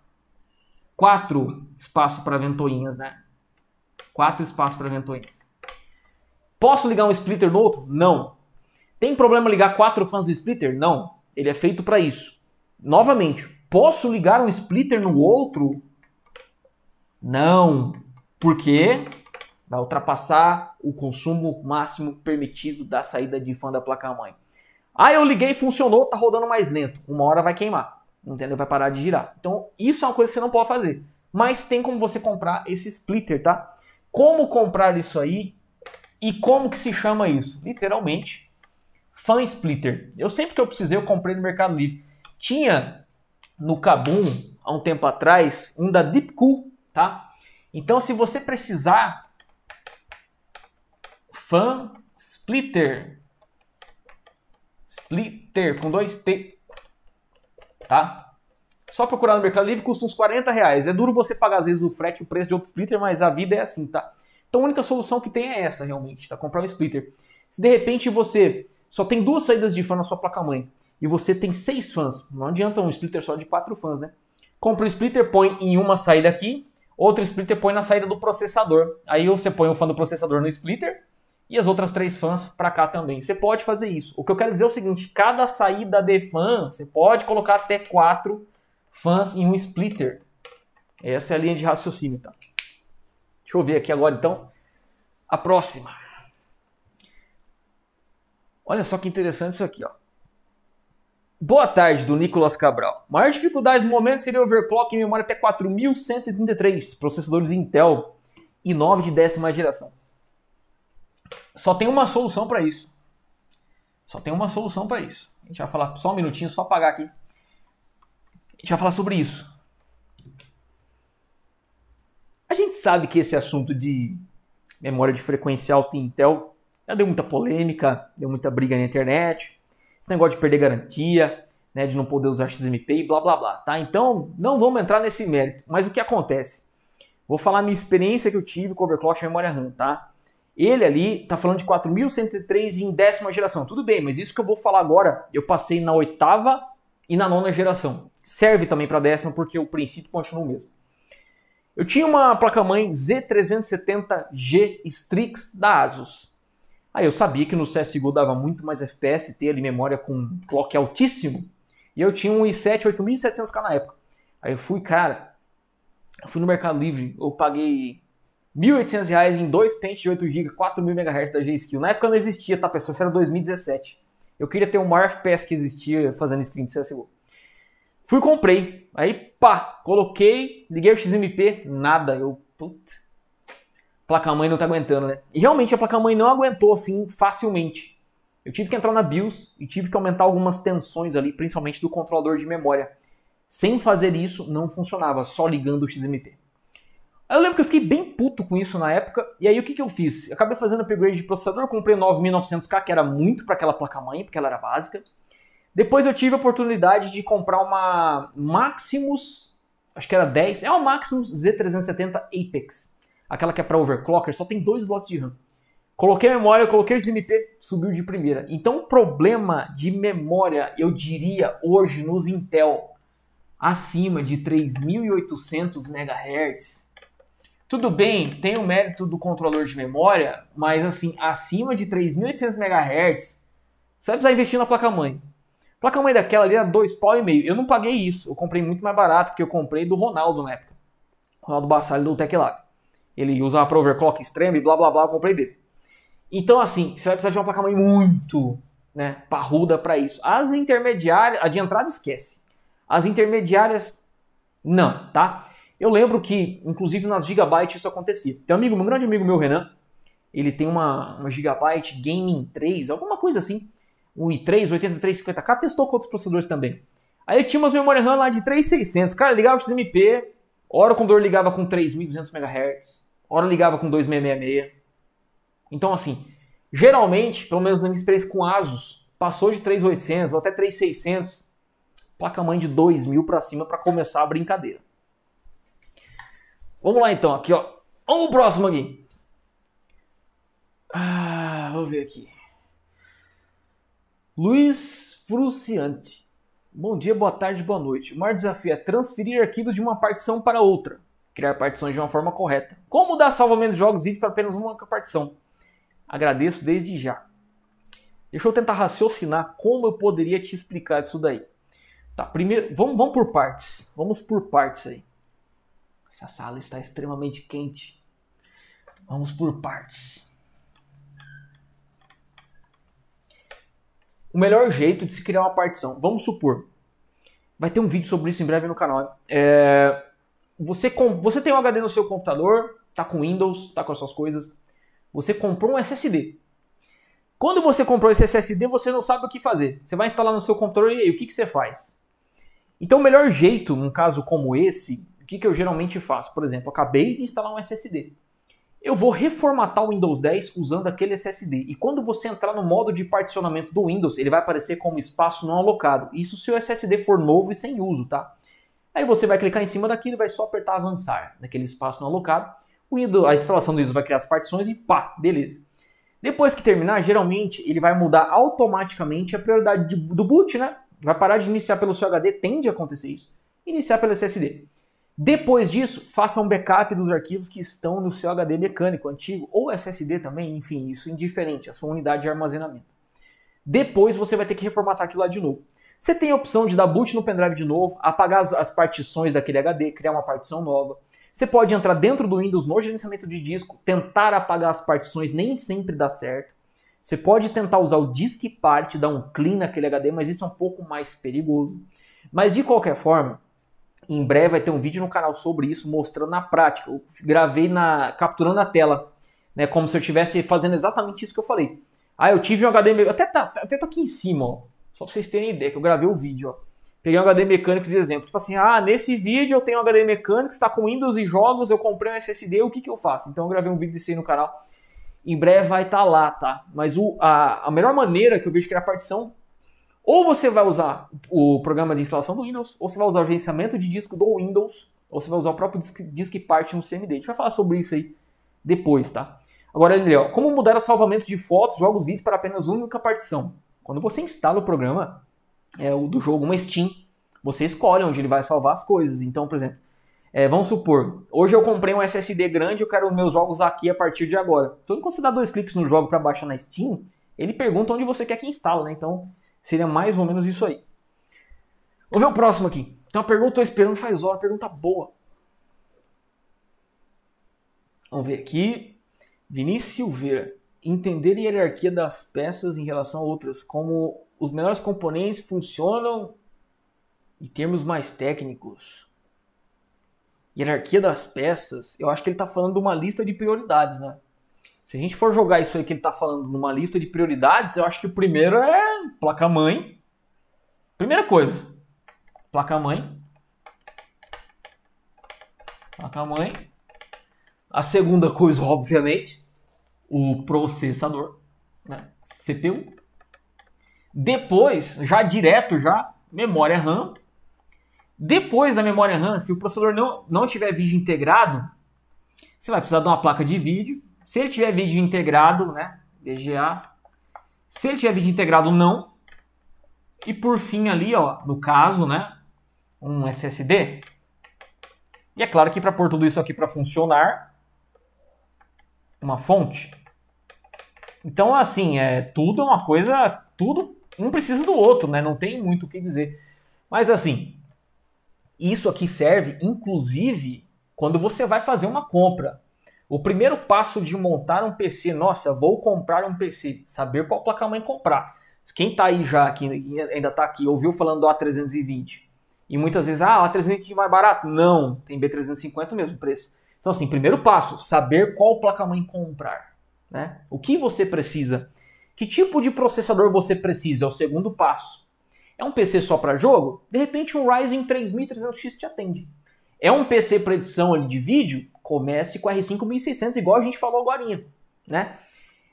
quatro espaços para ventoinhas, né? Quatro espaços para ventoinhas. Posso ligar um splitter no outro? Não. Tem problema ligar quatro fãs no splitter? Não. Ele é feito para isso. Novamente, Posso ligar um splitter no outro? Não, porque vai ultrapassar o consumo máximo permitido da saída de fã da placa-mãe. Ah, eu liguei, funcionou, tá rodando mais lento. Uma hora vai queimar, entendeu? Vai parar de girar. Então, isso é uma coisa que você não pode fazer. Mas tem como você comprar esse splitter, tá? Como comprar isso aí e como que se chama isso? Literalmente, fã splitter. Eu sempre que eu precisei, eu comprei no Mercado Livre. Tinha no Kabum há um tempo atrás, um da Deepcool, tá? Então, se você precisar, Fan Splitter, Splitter com dois T, tá? Só procurar no Mercado Livre custa uns 40 reais. É duro você pagar às vezes o frete, o preço de outro splitter, mas a vida é assim, tá? Então a única solução que tem é essa realmente, tá? Comprar um splitter. Se de repente você só tem duas saídas de fã na sua placa-mãe e você tem seis fãs, não adianta um splitter só de quatro fãs, né? Compra um splitter, põe em uma saída aqui, outro splitter põe na saída do processador. Aí você põe o fã do processador no splitter e as outras três fãs para cá também. Você pode fazer isso. O que eu quero dizer é o seguinte: cada saída de fã, você pode colocar até quatro fãs em um splitter. Essa é a linha de raciocínio, tá? Deixa eu ver aqui agora então. A próxima. Olha só que interessante isso aqui, ó. Boa tarde, do Nicolas Cabral. Maior dificuldade no momento seria overclock em memória até 4133, processadores Intel e 9 de décima geração. Só tem uma solução para isso. Só tem uma solução para isso. A gente vai falar só um minutinho, só apagar aqui. A gente vai falar sobre isso. A gente sabe que esse assunto de memória de frequência alta Intel já deu muita polêmica, deu muita briga na internet, esse negócio de perder garantia, né, de não poder usar XMP e blá blá blá, tá? Então, não vamos entrar nesse mérito, mas o que acontece? Vou falar a minha experiência que eu tive com o overclock de memória RAM, tá? Ele ali tá falando de 4103 em décima geração, tudo bem, mas isso que eu vou falar agora, eu passei na oitava e na nona geração. Serve também para décima porque o princípio continua o mesmo. Eu tinha uma placa-mãe Z370G Strix da ASUS. Aí eu sabia que no CSGO dava muito mais FPS, ter ali memória com clock altíssimo, e eu tinha um i7 8700K na época. Aí eu fui, cara, eu fui no Mercado Livre, eu paguei 1.800 reais em dois pentes de 8GB, 4000 MHz da G-Skill. Na época não existia, tá pessoal? Isso era 2017. Eu queria ter o maior FPS que existia fazendo stream de CSGO. Fui comprei. Aí, pá, coloquei, liguei o XMP, nada. Eu, puta, placa-mãe não tá aguentando, né? E realmente a placa-mãe não aguentou assim facilmente. Eu tive que entrar na BIOS e tive que aumentar algumas tensões ali, principalmente do controlador de memória. Sem fazer isso, não funcionava, só ligando o XMP. Aí eu lembro que eu fiquei bem puto com isso na época, e aí o que, que eu fiz? Eu acabei fazendo upgrade de processador, comprei 9900K, que era muito para aquela placa-mãe, porque ela era básica. Depois eu tive a oportunidade de comprar uma Maximus, acho que era 10, é uma Maximus Z370 Apex aquela que é para overclocker, só tem dois slots de RAM. Coloquei a memória, coloquei o SMP, subiu de primeira. Então, o problema de memória, eu diria, hoje nos Intel, acima de 3.800 MHz, tudo bem, tem o mérito do controlador de memória, mas assim, acima de 3.800 MHz, você vai precisar investir na placa-mãe. Placa-mãe daquela ali era dois pau e meio. Eu não paguei isso, eu comprei muito mais barato, porque eu comprei do Ronaldo na época. Ronaldo Bassalho do Teclado ele usava para overclock extremo e blá blá blá, eu comprei dele. Então, assim, você vai precisar de uma placa-mãe muito né, parruda para isso. As intermediárias, a de entrada esquece. As intermediárias, não, tá? Eu lembro que, inclusive, nas Gigabyte isso acontecia. Tem um amigo, um grande amigo meu, Renan, ele tem uma, uma Gigabyte Gaming 3, alguma coisa assim. Um i3, 8350K, testou com outros processadores também. Aí tinha umas memórias RAM lá de 3600. Cara, ligava o XMP, hora o Condor ligava com 3200 MHz hora ligava com 2666. Então, assim, geralmente, pelo menos na minha experiência com Asus, passou de 3800 ou até 3600, placa-mãe de 2000 para cima para começar a brincadeira. Vamos lá então, aqui ó. Vamos pro próximo aqui. Ah, vou ver aqui. Luiz Fruciante. Bom dia, boa tarde, boa noite. O maior desafio é transferir arquivos de uma partição para outra criar partições de uma forma correta. Como dar salvamento de jogos itens para apenas uma única partição? Agradeço desde já. Deixa eu tentar raciocinar como eu poderia te explicar isso daí. Tá, primeiro, vamos, vamos por partes. Vamos por partes aí. Essa sala está extremamente quente. Vamos por partes. O melhor jeito de se criar uma partição, vamos supor. Vai ter um vídeo sobre isso em breve no canal. É, você, com, você tem um HD no seu computador, tá com Windows, tá com as suas coisas. Você comprou um SSD. Quando você comprou esse SSD, você não sabe o que fazer. Você vai instalar no seu computador e aí, o que, que você faz? Então, o melhor jeito, num caso como esse, o que, que eu geralmente faço? Por exemplo, acabei de instalar um SSD. Eu vou reformatar o Windows 10 usando aquele SSD. E quando você entrar no modo de particionamento do Windows, ele vai aparecer como espaço não alocado. Isso se o SSD for novo e sem uso, tá? Aí você vai clicar em cima daquilo e vai só apertar avançar naquele espaço não alocado. O ISO, a instalação do ISO vai criar as partições e pá, beleza. Depois que terminar, geralmente ele vai mudar automaticamente a prioridade de, do boot, né? Vai parar de iniciar pelo seu HD, tende a acontecer isso. Iniciar pelo SSD. Depois disso, faça um backup dos arquivos que estão no seu HD mecânico antigo ou SSD também, enfim, isso indiferente, a sua unidade de armazenamento. Depois você vai ter que reformatar aquilo lá de novo. Você tem a opção de dar boot no pendrive de novo, apagar as, as partições daquele HD, criar uma partição nova. Você pode entrar dentro do Windows no gerenciamento de disco, tentar apagar as partições, nem sempre dá certo. Você pode tentar usar o disk part, dar um clean naquele HD, mas isso é um pouco mais perigoso. Mas de qualquer forma, em breve vai ter um vídeo no canal sobre isso, mostrando na prática. Eu gravei na capturando a tela, né, como se eu estivesse fazendo exatamente isso que eu falei. Ah, eu tive um HD mecânico. Até tá, tá até tá aqui em cima, ó. Só pra vocês terem ideia, que eu gravei o um vídeo, ó. Peguei um HD mecânico de exemplo. Tipo assim, ah, nesse vídeo eu tenho um HD mecânico, está com Windows e jogos, eu comprei um SSD, o que que eu faço? Então eu gravei um vídeo desse aí no canal. Em breve vai estar tá lá, tá? Mas o, a, a melhor maneira que eu vejo é criar partição, ou você vai usar o programa de instalação do Windows, ou você vai usar o gerenciamento de disco do Windows, ou você vai usar o próprio disk, disk part no CMD. A gente vai falar sobre isso aí depois, tá? Agora, ele, ó, como mudar o salvamento de fotos, jogos, vídeos para apenas uma única partição? Quando você instala o programa é, o do jogo, uma Steam, você escolhe onde ele vai salvar as coisas. Então, por exemplo, é, vamos supor, hoje eu comprei um SSD grande e eu quero meus jogos aqui a partir de agora. Então, quando você dá dois cliques no jogo para baixar na Steam, ele pergunta onde você quer que instale, né? Então, seria mais ou menos isso aí. Vamos ver o próximo aqui. então, a pergunta, tô esperando faz hora, pergunta boa. Vamos ver aqui. Vinícius Silveira, entender a hierarquia das peças em relação a outras, como os melhores componentes funcionam em termos mais técnicos. Hierarquia das peças, eu acho que ele está falando de uma lista de prioridades, né? Se a gente for jogar isso aí que ele está falando numa lista de prioridades, eu acho que o primeiro é placa-mãe. Primeira coisa, placa-mãe. Placa-mãe. A segunda coisa, obviamente, o processador, né? CPU. Depois, já direto, já memória RAM. Depois da memória RAM, se o processador não, não tiver vídeo integrado, você vai precisar de uma placa de vídeo. Se ele tiver vídeo integrado, né? DGA. Se ele tiver vídeo integrado, não. E por fim ali, ó, no caso, né? Um SSD. E é claro que para pôr tudo isso aqui para funcionar, uma fonte. Então, assim, é, tudo é uma coisa, tudo um precisa do outro, né? Não tem muito o que dizer. Mas, assim, isso aqui serve, inclusive, quando você vai fazer uma compra. O primeiro passo de montar um PC, nossa, vou comprar um PC, saber qual placa-mãe comprar. Quem tá aí já, que ainda tá aqui, ouviu falando do A320? E muitas vezes, ah, A320 é mais barato? Não, tem B350 o mesmo preço. Então, assim, primeiro passo, saber qual placa-mãe comprar. Né? O que você precisa? Que tipo de processador você precisa? É o segundo passo. É um PC só para jogo? De repente, um Ryzen 3300X te atende. É um PC para edição de vídeo? Comece com R5 1600, igual a gente falou agora. Né?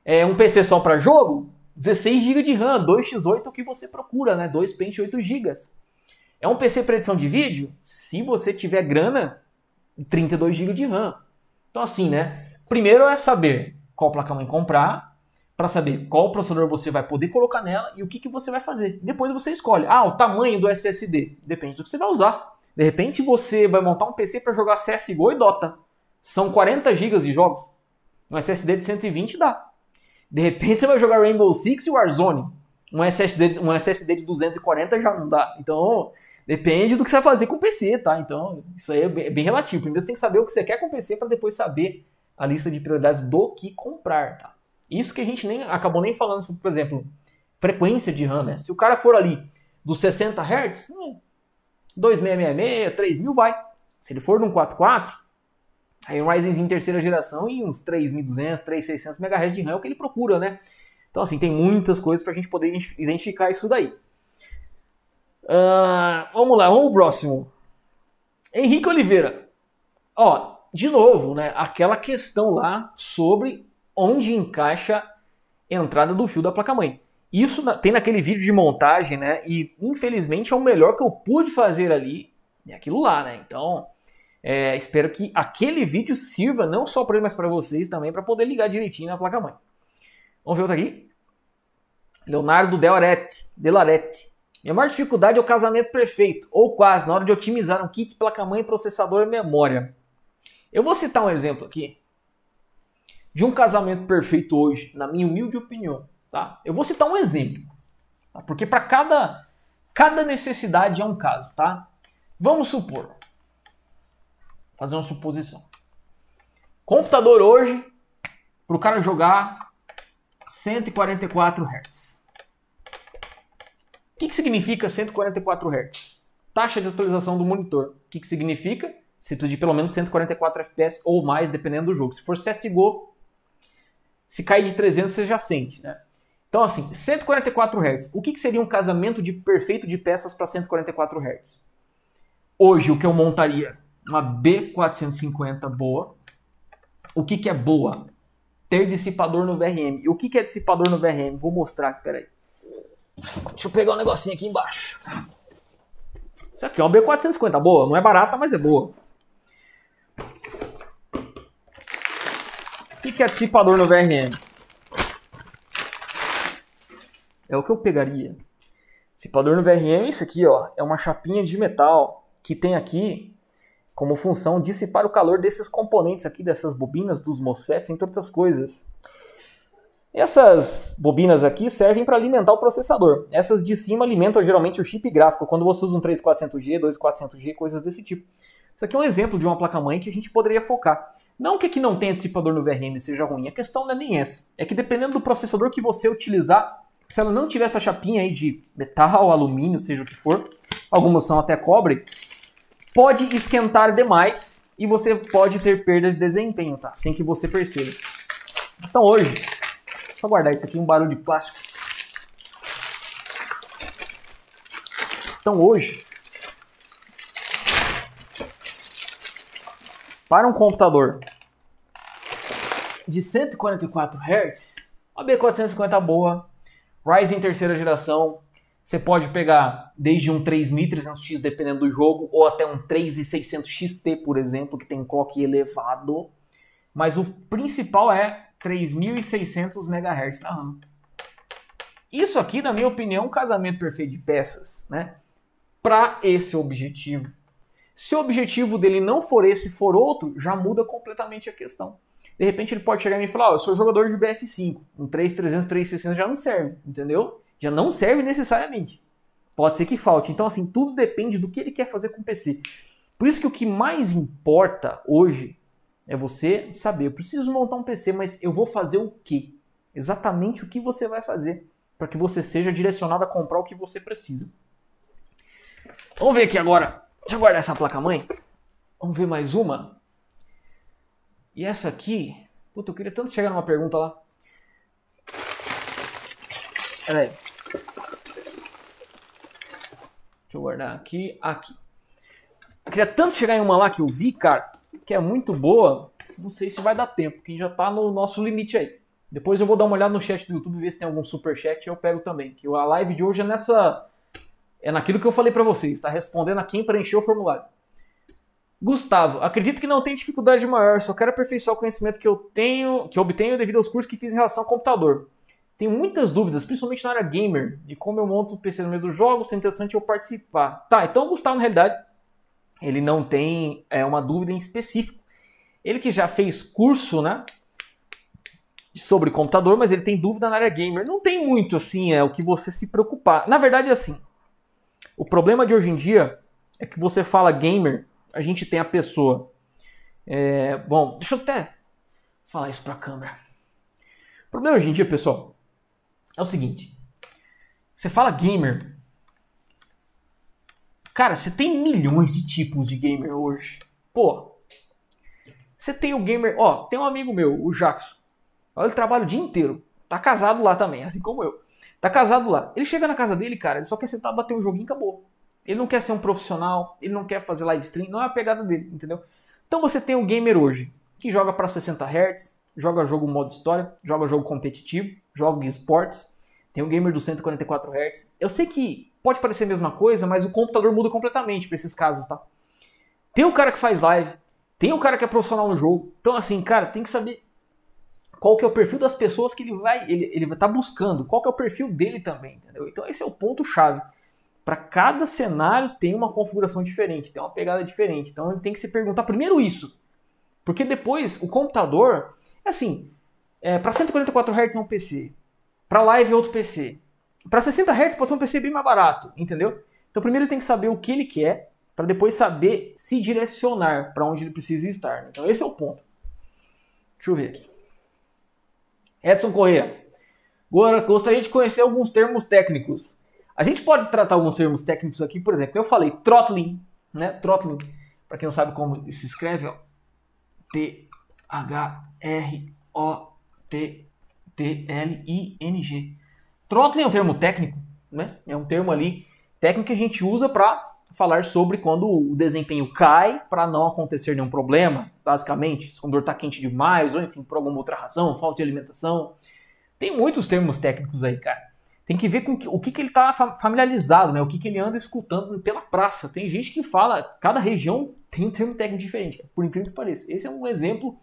É um PC só para jogo? 16 GB de RAM, 2x8 é o que você procura, né? 2 pente 8 GB. É um PC para edição de vídeo? Se você tiver grana, 32 GB de RAM. Então, assim, né? Primeiro é saber qual placa-mãe comprar, para saber qual processador você vai poder colocar nela e o que, que você vai fazer. Depois você escolhe. Ah, o tamanho do SSD. Depende do que você vai usar. De repente você vai montar um PC para jogar CSGO e Dota. São 40 GB de jogos. Um SSD de 120 dá. De repente *laughs* você vai jogar Rainbow Six e Warzone. Um SSD, um SSD de 240 já não dá. Então, Depende do que você vai fazer com o PC, tá? Então, isso aí é, é bem relativo. Primeiro você tem que saber o que você quer com o PC para depois saber a lista de prioridades do que comprar, tá? Isso que a gente nem acabou nem falando sobre, por exemplo, frequência de RAM, né? Se o cara for ali dos 60 Hz, 2666, 3000 vai. Se ele for num 44, aí um Ryzenzinho terceira geração e uns 3200, 3600 MHz de RAM é o que ele procura, né? Então assim, tem muitas coisas para a gente poder identificar isso daí. Ah, vamos lá, vamos pro próximo. Henrique Oliveira. Ó, de novo, né? Aquela questão lá sobre onde encaixa a entrada do fio da placa-mãe. Isso tem naquele vídeo de montagem, né? E infelizmente é o melhor que eu pude fazer ali. É aquilo lá, né? Então, é, espero que aquele vídeo sirva não só para mim, mas para vocês também, para poder ligar direitinho na placa-mãe. Vamos ver outro aqui. Leonardo Delaretti. Delaretti. Minha maior dificuldade é o casamento perfeito, ou quase, na hora de otimizar um kit placa-mãe, processador e memória. Eu vou citar um exemplo aqui de um casamento perfeito hoje, na minha humilde opinião. Tá? Eu vou citar um exemplo, tá? porque para cada, cada necessidade é um caso. Tá? Vamos supor, fazer uma suposição. Computador hoje, para o cara jogar 144 Hz. O que, que significa 144 Hz? Taxa de atualização do monitor. O que, que significa? Você precisa de pelo menos 144 FPS ou mais, dependendo do jogo. Se for CSGO, se cair de 300, você já sente, né? Então, assim, 144 Hz. O que, que seria um casamento de perfeito de peças para 144 Hz? Hoje, o que eu montaria? Uma B450 boa. O que, que é boa? Ter dissipador no VRM. E o que, que é dissipador no VRM? Vou mostrar aqui, peraí. Deixa eu pegar um negocinho aqui embaixo. Isso aqui é uma B450 boa. Não é barata, mas é boa. O que é dissipador no VRM? É o que eu pegaria. Dissipador no VRM, isso aqui ó, é uma chapinha de metal que tem aqui como função dissipar o calor desses componentes aqui, dessas bobinas, dos MOSFETs, entre outras coisas. Essas bobinas aqui servem para alimentar o processador. Essas de cima alimentam geralmente o chip gráfico, quando você usa um 3400G, 2400G, coisas desse tipo. Isso aqui é um exemplo de uma placa-mãe que a gente poderia focar. Não que aqui não tenha dissipador no VRM seja ruim, a questão não é nem essa. É que dependendo do processador que você utilizar, se ela não tiver essa chapinha aí de metal, alumínio, seja o que for, algumas são até cobre, pode esquentar demais e você pode ter perdas de desempenho, tá? Sem que você perceba. Então hoje, vou guardar isso aqui, um barulho de plástico. Então hoje, para um computador de 144 Hz, a B450 boa, Ryzen terceira geração, você pode pegar desde um 3300X, dependendo do jogo, ou até um 3600XT, por exemplo, que tem um clock elevado. Mas o principal é 3.600 MHz na RAM. Isso aqui, na minha opinião, é um casamento perfeito de peças, né? Para esse objetivo. Se o objetivo dele não for esse, for outro, já muda completamente a questão. De repente ele pode chegar e me falar, ó, oh, eu sou jogador de BF5, um 3300, 3600 já não serve, entendeu? Já não serve necessariamente. Pode ser que falte. Então assim, tudo depende do que ele quer fazer com o PC. Por isso que o que mais importa hoje é você saber, eu preciso montar um PC, mas eu vou fazer o quê? Exatamente o que você vai fazer para que você seja direcionado a comprar o que você precisa. Vamos ver aqui agora. Deixa eu guardar essa placa-mãe. Vamos ver mais uma. E essa aqui. Puta, eu queria tanto chegar numa pergunta lá. Pera aí. Deixa eu guardar aqui. Aqui. Eu queria tanto chegar em uma lá que eu vi, cara que é muito boa. Não sei se vai dar tempo, quem já tá no nosso limite aí. Depois eu vou dar uma olhada no chat do YouTube, ver se tem algum super chat e eu pego também. Que a live de hoje é nessa é naquilo que eu falei para vocês, está respondendo a quem preencheu o formulário. Gustavo, acredito que não tem dificuldade maior, só quero aperfeiçoar o conhecimento que eu tenho, que eu obtenho devido aos cursos que fiz em relação ao computador. Tenho muitas dúvidas, principalmente na área gamer, de como eu monto o PC no meio dos jogos, é interessante eu participar. Tá, então Gustavo, na realidade, ele não tem é, uma dúvida em específico. Ele que já fez curso, né? Sobre computador, mas ele tem dúvida na área gamer. Não tem muito assim, é o que você se preocupar. Na verdade, é assim. O problema de hoje em dia é que você fala gamer, a gente tem a pessoa. É, bom, deixa eu até falar isso pra câmera. O problema hoje em dia, pessoal, é o seguinte. Você fala gamer, Cara, você tem milhões de tipos de gamer hoje. Pô, você tem o gamer. Ó, tem um amigo meu, o Jackson. Ele trabalha o dia inteiro. Tá casado lá também, assim como eu. Tá casado lá. Ele chega na casa dele, cara, ele só quer sentar, bater um joguinho e acabou. Ele não quer ser um profissional, ele não quer fazer live stream, não é a pegada dele, entendeu? Então você tem o gamer hoje que joga para 60 Hz, joga jogo modo história, joga jogo competitivo, joga esportes, tem um gamer do 144 Hz. Eu sei que pode parecer a mesma coisa, mas o computador muda completamente para esses casos, tá? Tem o cara que faz live, tem o cara que é profissional no jogo. Então, assim, cara, tem que saber qual que é o perfil das pessoas que ele vai ele, ele vai estar tá buscando, qual que é o perfil dele também, entendeu? Então esse é o ponto chave. Para cada cenário tem uma configuração diferente, tem uma pegada diferente. Então ele tem que se perguntar primeiro isso, porque depois o computador, é assim, é, para 144 Hz é um PC, para live, outro PC. Para 60 Hz pode ser um PC bem mais barato, entendeu? Então primeiro ele tem que saber o que ele quer, para depois saber se direcionar para onde ele precisa estar. Né? Então esse é o ponto. Deixa eu ver aqui. Edson Correa. Agora, gostaria de conhecer alguns termos técnicos. A gente pode tratar alguns termos técnicos aqui, por exemplo, eu falei throttling, né? Throttling, para quem não sabe como se escreve, ó. T H R O T T-L-I-N-G. Throttling é um termo técnico, né? É um termo ali técnico que a gente usa para falar sobre quando o desempenho cai para não acontecer nenhum problema, basicamente. Se o condor está quente demais, ou enfim, por alguma outra razão, falta de alimentação. Tem muitos termos técnicos aí, cara. Tem que ver com que, o que, que ele está familiarizado, né? O que, que ele anda escutando pela praça. Tem gente que fala, cada região tem um termo técnico diferente, por incrível que pareça. Esse é um exemplo,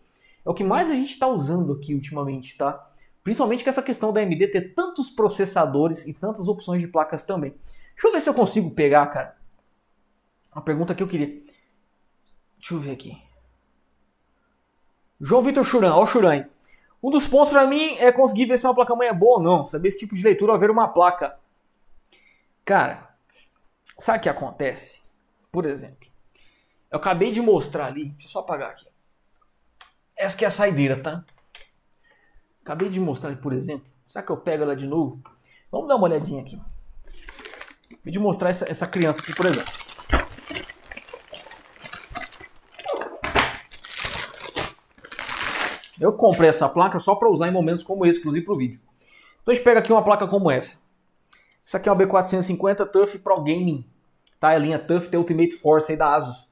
é o que mais a gente está usando aqui ultimamente, tá? Principalmente com essa questão da AMD ter tantos processadores e tantas opções de placas também. Deixa eu ver se eu consigo pegar, cara. Uma pergunta que eu queria. Deixa eu ver aqui. João Vitor Churan, ó o Churan. Um dos pontos para mim é conseguir ver se uma placa-mãe é boa ou não. Saber esse tipo de leitura ao ver uma placa. Cara, sabe o que acontece? Por exemplo, eu acabei de mostrar ali. Deixa eu só apagar aqui. Essa que é a saideira, tá? Acabei de mostrar, por exemplo. Será que eu pego ela de novo? Vamos dar uma olhadinha aqui. Acabei de mostrar essa, essa criança aqui, por exemplo. Eu comprei essa placa só para usar em momentos como esse, inclusive para o vídeo. Então a gente pega aqui uma placa como essa. Essa aqui é uma B450 TUF Pro Gaming. Tá? É a linha TUF Ultimate Force aí da ASUS.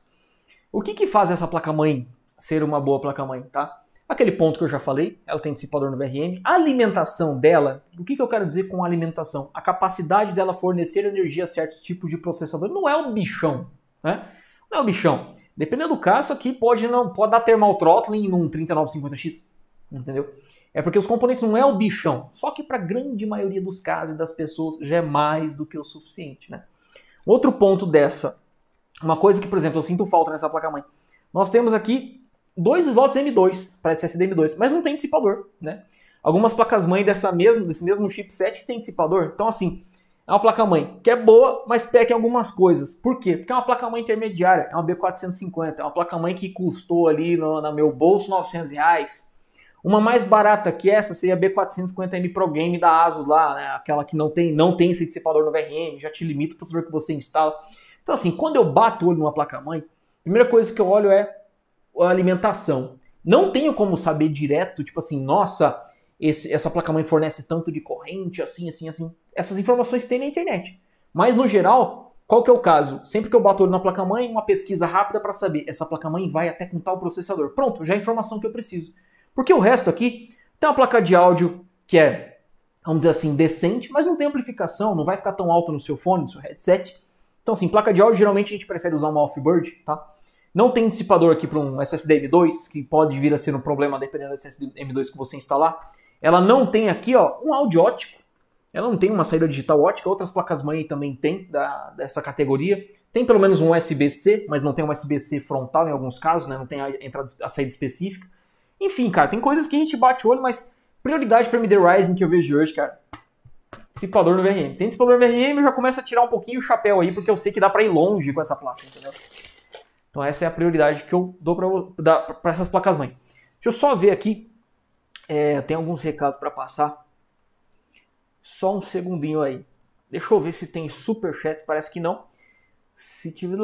O que que faz essa placa-mãe ser uma boa placa-mãe, tá? Aquele ponto que eu já falei, ela tem dissipador no VRM. A alimentação dela, o que, que eu quero dizer com alimentação? A capacidade dela fornecer energia a certos tipos de processador. Não é o bichão, né? Não é o bichão. Dependendo do caso, aqui pode não pode dar thermal throttling num 3950X, entendeu? É porque os componentes não é o bichão. Só que para a grande maioria dos casos e das pessoas já é mais do que o suficiente, né? Outro ponto dessa, uma coisa que, por exemplo, eu sinto falta nessa placa-mãe. Nós temos aqui dois slots M2 para SSD M2, mas não tem dissipador, né? Algumas placas-mãe dessa mesma, desse mesmo chipset tem dissipador. Então, assim, é uma placa-mãe que é boa, mas peca em algumas coisas. Por quê? Porque é uma placa-mãe intermediária, é uma B450, é uma placa-mãe que custou ali no, no, meu bolso 900 reais. Uma mais barata que essa seria a B450M Pro Game da ASUS lá, né? Aquela que não tem, não tem esse dissipador no VRM, já te limita o processador que você instala. Então, assim, quando eu bato o olho numa placa-mãe, a primeira coisa que eu olho é a alimentação. Não tenho como saber direto, tipo assim, nossa, esse, essa placa-mãe fornece tanto de corrente, assim, assim, assim. Essas informações tem na internet. Mas no geral, qual que é o caso? Sempre que eu bato olho na placa-mãe, uma pesquisa rápida para saber, essa placa-mãe vai até com tal processador. Pronto, já é a informação que eu preciso. Porque o resto aqui tem uma placa de áudio que é, vamos dizer assim, decente, mas não tem amplificação, não vai ficar tão alta no seu fone, no seu headset. Então, assim, placa de áudio geralmente a gente prefere usar uma off-bird, tá? Não tem dissipador aqui para um SSD M2, que pode vir a ser um problema dependendo do SSD M2 que você instalar. Ela não tem aqui ó, um áudio ótico. Ela não tem uma saída digital ótica. Outras placas-mãe também tem da, dessa categoria. Tem pelo menos um USB-C, mas não tem um USB-C frontal em alguns casos, né? não tem a, entrada, a saída específica. Enfim, cara, tem coisas que a gente bate o olho, mas prioridade para MD Ryzen que eu vejo hoje, cara. Dissipador no VRM. Tem dissipador no VRM, eu já começo a tirar um pouquinho o chapéu aí, porque eu sei que dá para ir longe com essa placa, entendeu? Então essa é a prioridade que eu dou para essas placas-mãe. Deixa eu só ver aqui, é, tem alguns recados para passar. Só um segundinho aí. Deixa eu ver se tem super chat, parece que não. Se tiver...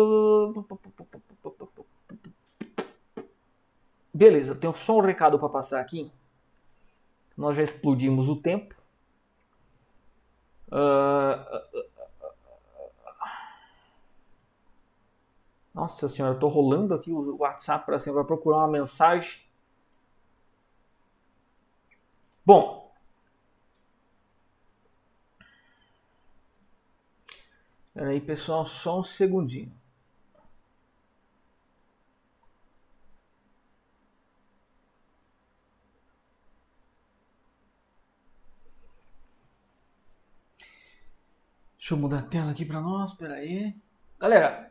Beleza, tenho só um recado para passar aqui. Nós já explodimos o tempo. Uh, Nossa senhora, eu tô rolando aqui o WhatsApp para assim, para procurar uma mensagem. Bom. Pera aí, pessoal, só um segundinho. Deixa eu mudar a tela aqui para nós, pera aí. Galera,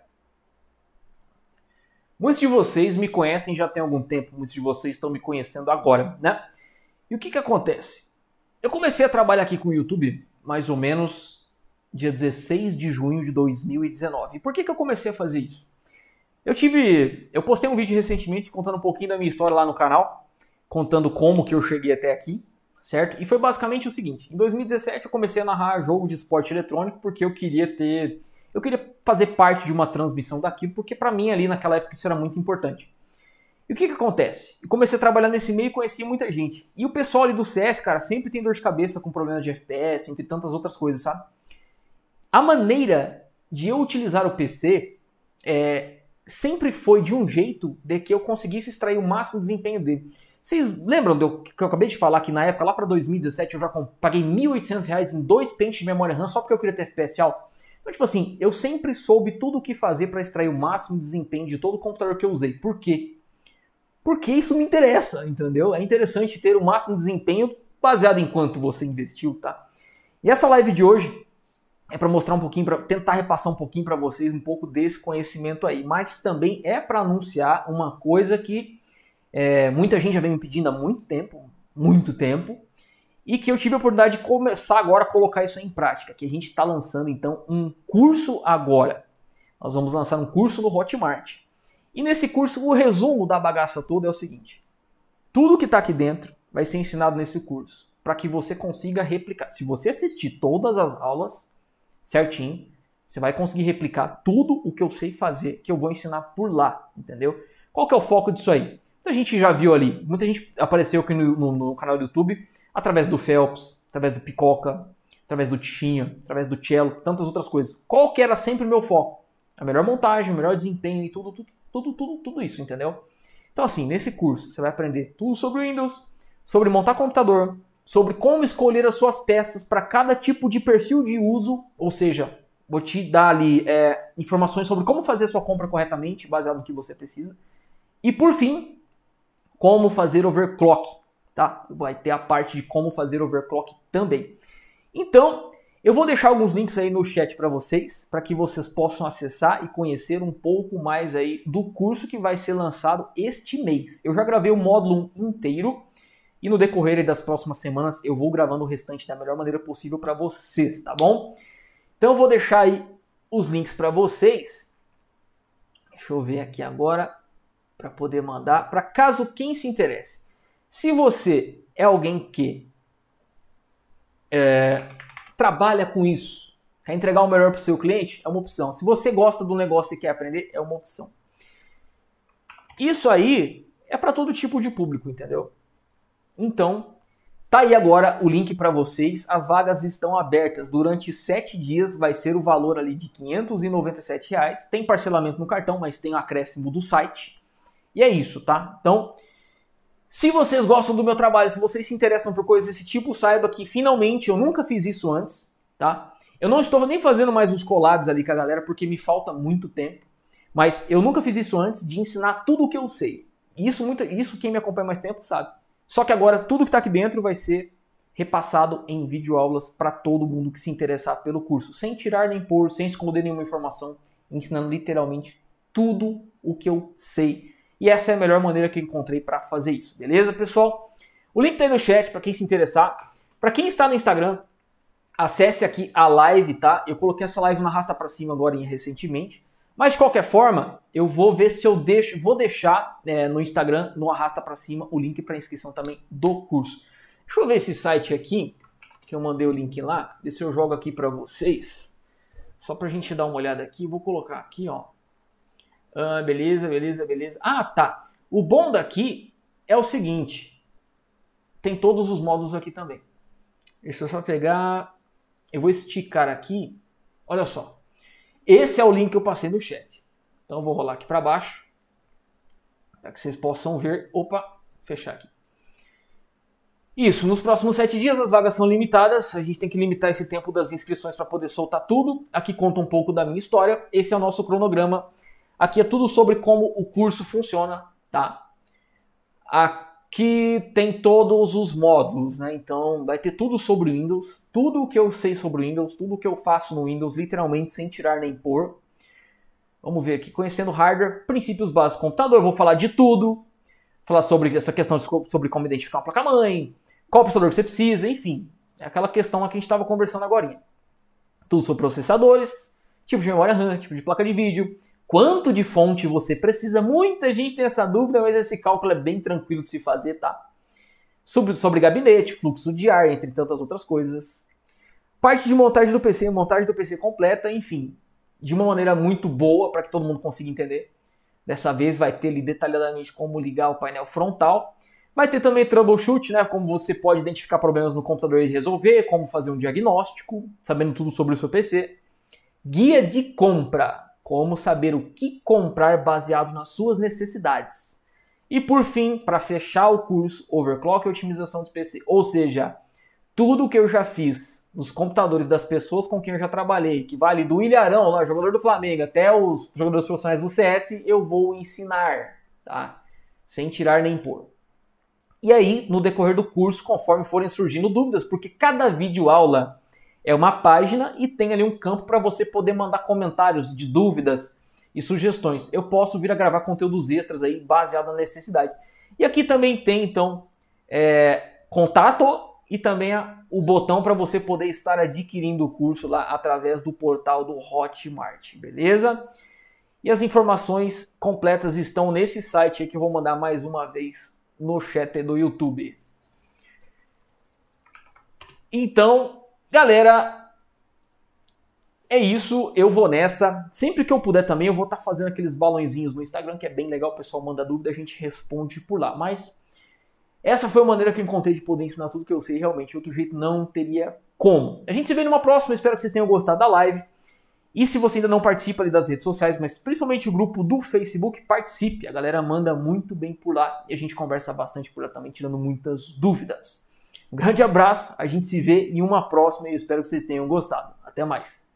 Muitos de vocês me conhecem já tem algum tempo, muitos de vocês estão me conhecendo agora, né? E o que, que acontece? Eu comecei a trabalhar aqui com o YouTube mais ou menos dia 16 de junho de 2019. E por que, que eu comecei a fazer isso? Eu tive. Eu postei um vídeo recentemente contando um pouquinho da minha história lá no canal, contando como que eu cheguei até aqui, certo? E foi basicamente o seguinte: em 2017 eu comecei a narrar jogo de esporte eletrônico porque eu queria ter eu queria fazer parte de uma transmissão daquilo, porque para mim ali naquela época isso era muito importante. E o que, que acontece? Eu comecei a trabalhar nesse meio e conheci muita gente. E o pessoal ali do CS, cara, sempre tem dor de cabeça com problemas de FPS, entre tantas outras coisas, sabe? A maneira de eu utilizar o PC é, sempre foi de um jeito de que eu conseguisse extrair o máximo desempenho dele. Vocês lembram do que eu acabei de falar que na época, lá para 2017, eu já paguei R$ 1.800 em dois pentes de memória RAM só porque eu queria ter FPS alto? Então, tipo assim, eu sempre soube tudo o que fazer para extrair o máximo de desempenho de todo o computador que eu usei. Por quê? Porque isso me interessa, entendeu? É interessante ter o máximo de desempenho baseado em quanto você investiu, tá? E essa live de hoje é para mostrar um pouquinho, para tentar repassar um pouquinho para vocês um pouco desse conhecimento aí, mas também é para anunciar uma coisa que é, muita gente já vem me pedindo há muito tempo, muito tempo, e que eu tive a oportunidade de começar agora a colocar isso em prática, que a gente está lançando então um curso agora. Nós vamos lançar um curso no Hotmart. E nesse curso, o resumo da bagaça toda é o seguinte: tudo que está aqui dentro vai ser ensinado nesse curso, para que você consiga replicar. Se você assistir todas as aulas certinho, você vai conseguir replicar tudo o que eu sei fazer, que eu vou ensinar por lá, entendeu? Qual que é o foco disso aí? Muita gente já viu ali, muita gente apareceu aqui no, no, no canal do YouTube através do Phelps, através do Picoca, através do Tichinha, através do Cello, tantas outras coisas. Qual que era sempre o meu foco? A melhor montagem, o melhor desempenho e tudo, tudo, tudo, tudo, tudo isso, entendeu? Então, assim, nesse curso você vai aprender tudo sobre Windows, sobre montar computador, sobre como escolher as suas peças para cada tipo de perfil de uso, ou seja, vou te dar ali é, informações sobre como fazer sua compra corretamente, baseado no que você precisa. E por fim, como fazer overclock, tá? Vai ter a parte de como fazer overclock também. Então, eu vou deixar alguns links aí no chat para vocês, para que vocês possam acessar e conhecer um pouco mais aí do curso que vai ser lançado este mês. Eu já gravei o módulo inteiro e no decorrer das próximas semanas eu vou gravando o restante da melhor maneira possível para vocês, tá bom? Então eu vou deixar aí os links para vocês. Deixa eu ver aqui agora para poder mandar para caso quem se interesse. Se você é alguém que é, trabalha com isso, quer entregar o melhor para o seu cliente, é uma opção. Se você gosta do negócio e quer aprender, é uma opção. Isso aí é para todo tipo de público, entendeu? Então, tá aí agora o link para vocês. As vagas estão abertas durante sete dias. Vai ser o valor ali de 597 reais. Tem parcelamento no cartão, mas tem o acréscimo do site. E é isso, tá? Então se vocês gostam do meu trabalho, se vocês se interessam por coisas desse tipo, saiba que finalmente eu nunca fiz isso antes, tá? Eu não estou nem fazendo mais os collabs ali com a galera porque me falta muito tempo, mas eu nunca fiz isso antes de ensinar tudo o que eu sei. Isso muito, isso quem me acompanha mais tempo sabe. Só que agora tudo que está aqui dentro vai ser repassado em videoaulas para todo mundo que se interessar pelo curso, sem tirar nem pôr, sem esconder nenhuma informação, ensinando literalmente tudo o que eu sei e essa é a melhor maneira que eu encontrei para fazer isso, beleza, pessoal? O link tá aí no chat para quem se interessar. Para quem está no Instagram, acesse aqui a live, tá? Eu coloquei essa live na rasta para cima agora recentemente. Mas de qualquer forma, eu vou ver se eu deixo, vou deixar é, no Instagram, no arrasta para cima, o link para inscrição também do curso. Deixa eu ver esse site aqui, que eu mandei o link lá. Deixa eu jogo aqui para vocês. Só para a gente dar uma olhada aqui, vou colocar aqui, ó. Ah, beleza, beleza, beleza. Ah, tá. O bom daqui é o seguinte: tem todos os módulos aqui também. Deixa eu só pegar. Eu vou esticar aqui. Olha só. Esse é o link que eu passei no chat. Então eu vou rolar aqui para baixo. Para que vocês possam ver. Opa, fechar aqui. Isso, nos próximos sete dias as vagas são limitadas, a gente tem que limitar esse tempo das inscrições para poder soltar tudo. Aqui conta um pouco da minha história. Esse é o nosso cronograma Aqui é tudo sobre como o curso funciona, tá? Aqui tem todos os módulos, né? Então vai ter tudo sobre Windows, tudo o que eu sei sobre Windows, tudo o que eu faço no Windows, literalmente sem tirar nem pôr. Vamos ver aqui, conhecendo hardware, princípios básicos do computador, vou falar de tudo. Falar sobre essa questão de, sobre como identificar uma placa-mãe, qual processador que você precisa, enfim. É aquela questão que a gente estava conversando agora. Tudo sobre processadores, tipo de memória RAM, tipo de placa de vídeo, Quanto de fonte você precisa? Muita gente tem essa dúvida, mas esse cálculo é bem tranquilo de se fazer, tá? Sobre, sobre gabinete, fluxo de ar, entre tantas outras coisas. Parte de montagem do PC, montagem do PC completa, enfim, de uma maneira muito boa para que todo mundo consiga entender. Dessa vez vai ter ali detalhadamente como ligar o painel frontal. Vai ter também troubleshoot, né? Como você pode identificar problemas no computador e resolver, como fazer um diagnóstico, sabendo tudo sobre o seu PC. Guia de compra como saber o que comprar baseado nas suas necessidades. E por fim, para fechar o curso, overclock e otimização dos PC, ou seja, tudo que eu já fiz nos computadores das pessoas com quem eu já trabalhei, que vale do Ilharão, lá, jogador do Flamengo, até os jogadores profissionais do CS, eu vou ensinar, tá? Sem tirar nem pôr. E aí, no decorrer do curso, conforme forem surgindo dúvidas, porque cada vídeo aula é uma página e tem ali um campo para você poder mandar comentários de dúvidas e sugestões. Eu posso vir a gravar conteúdos extras aí baseado na necessidade. E aqui também tem então é, contato e também a, o botão para você poder estar adquirindo o curso lá através do portal do Hotmart, beleza? E as informações completas estão nesse site que eu vou mandar mais uma vez no chat do YouTube. Então, Galera, é isso. Eu vou nessa. Sempre que eu puder também, eu vou estar tá fazendo aqueles balãozinhos no Instagram, que é bem legal. O pessoal manda dúvida, a gente responde por lá. Mas essa foi a maneira que eu encontrei de poder ensinar tudo que eu sei. Realmente, outro jeito não teria como. A gente se vê numa próxima. espero que vocês tenham gostado da live. E se você ainda não participa ali das redes sociais, mas principalmente o grupo do Facebook, participe. A galera manda muito bem por lá e a gente conversa bastante por lá também, tirando muitas dúvidas. Um grande abraço, a gente se vê em uma próxima e espero que vocês tenham gostado. Até mais!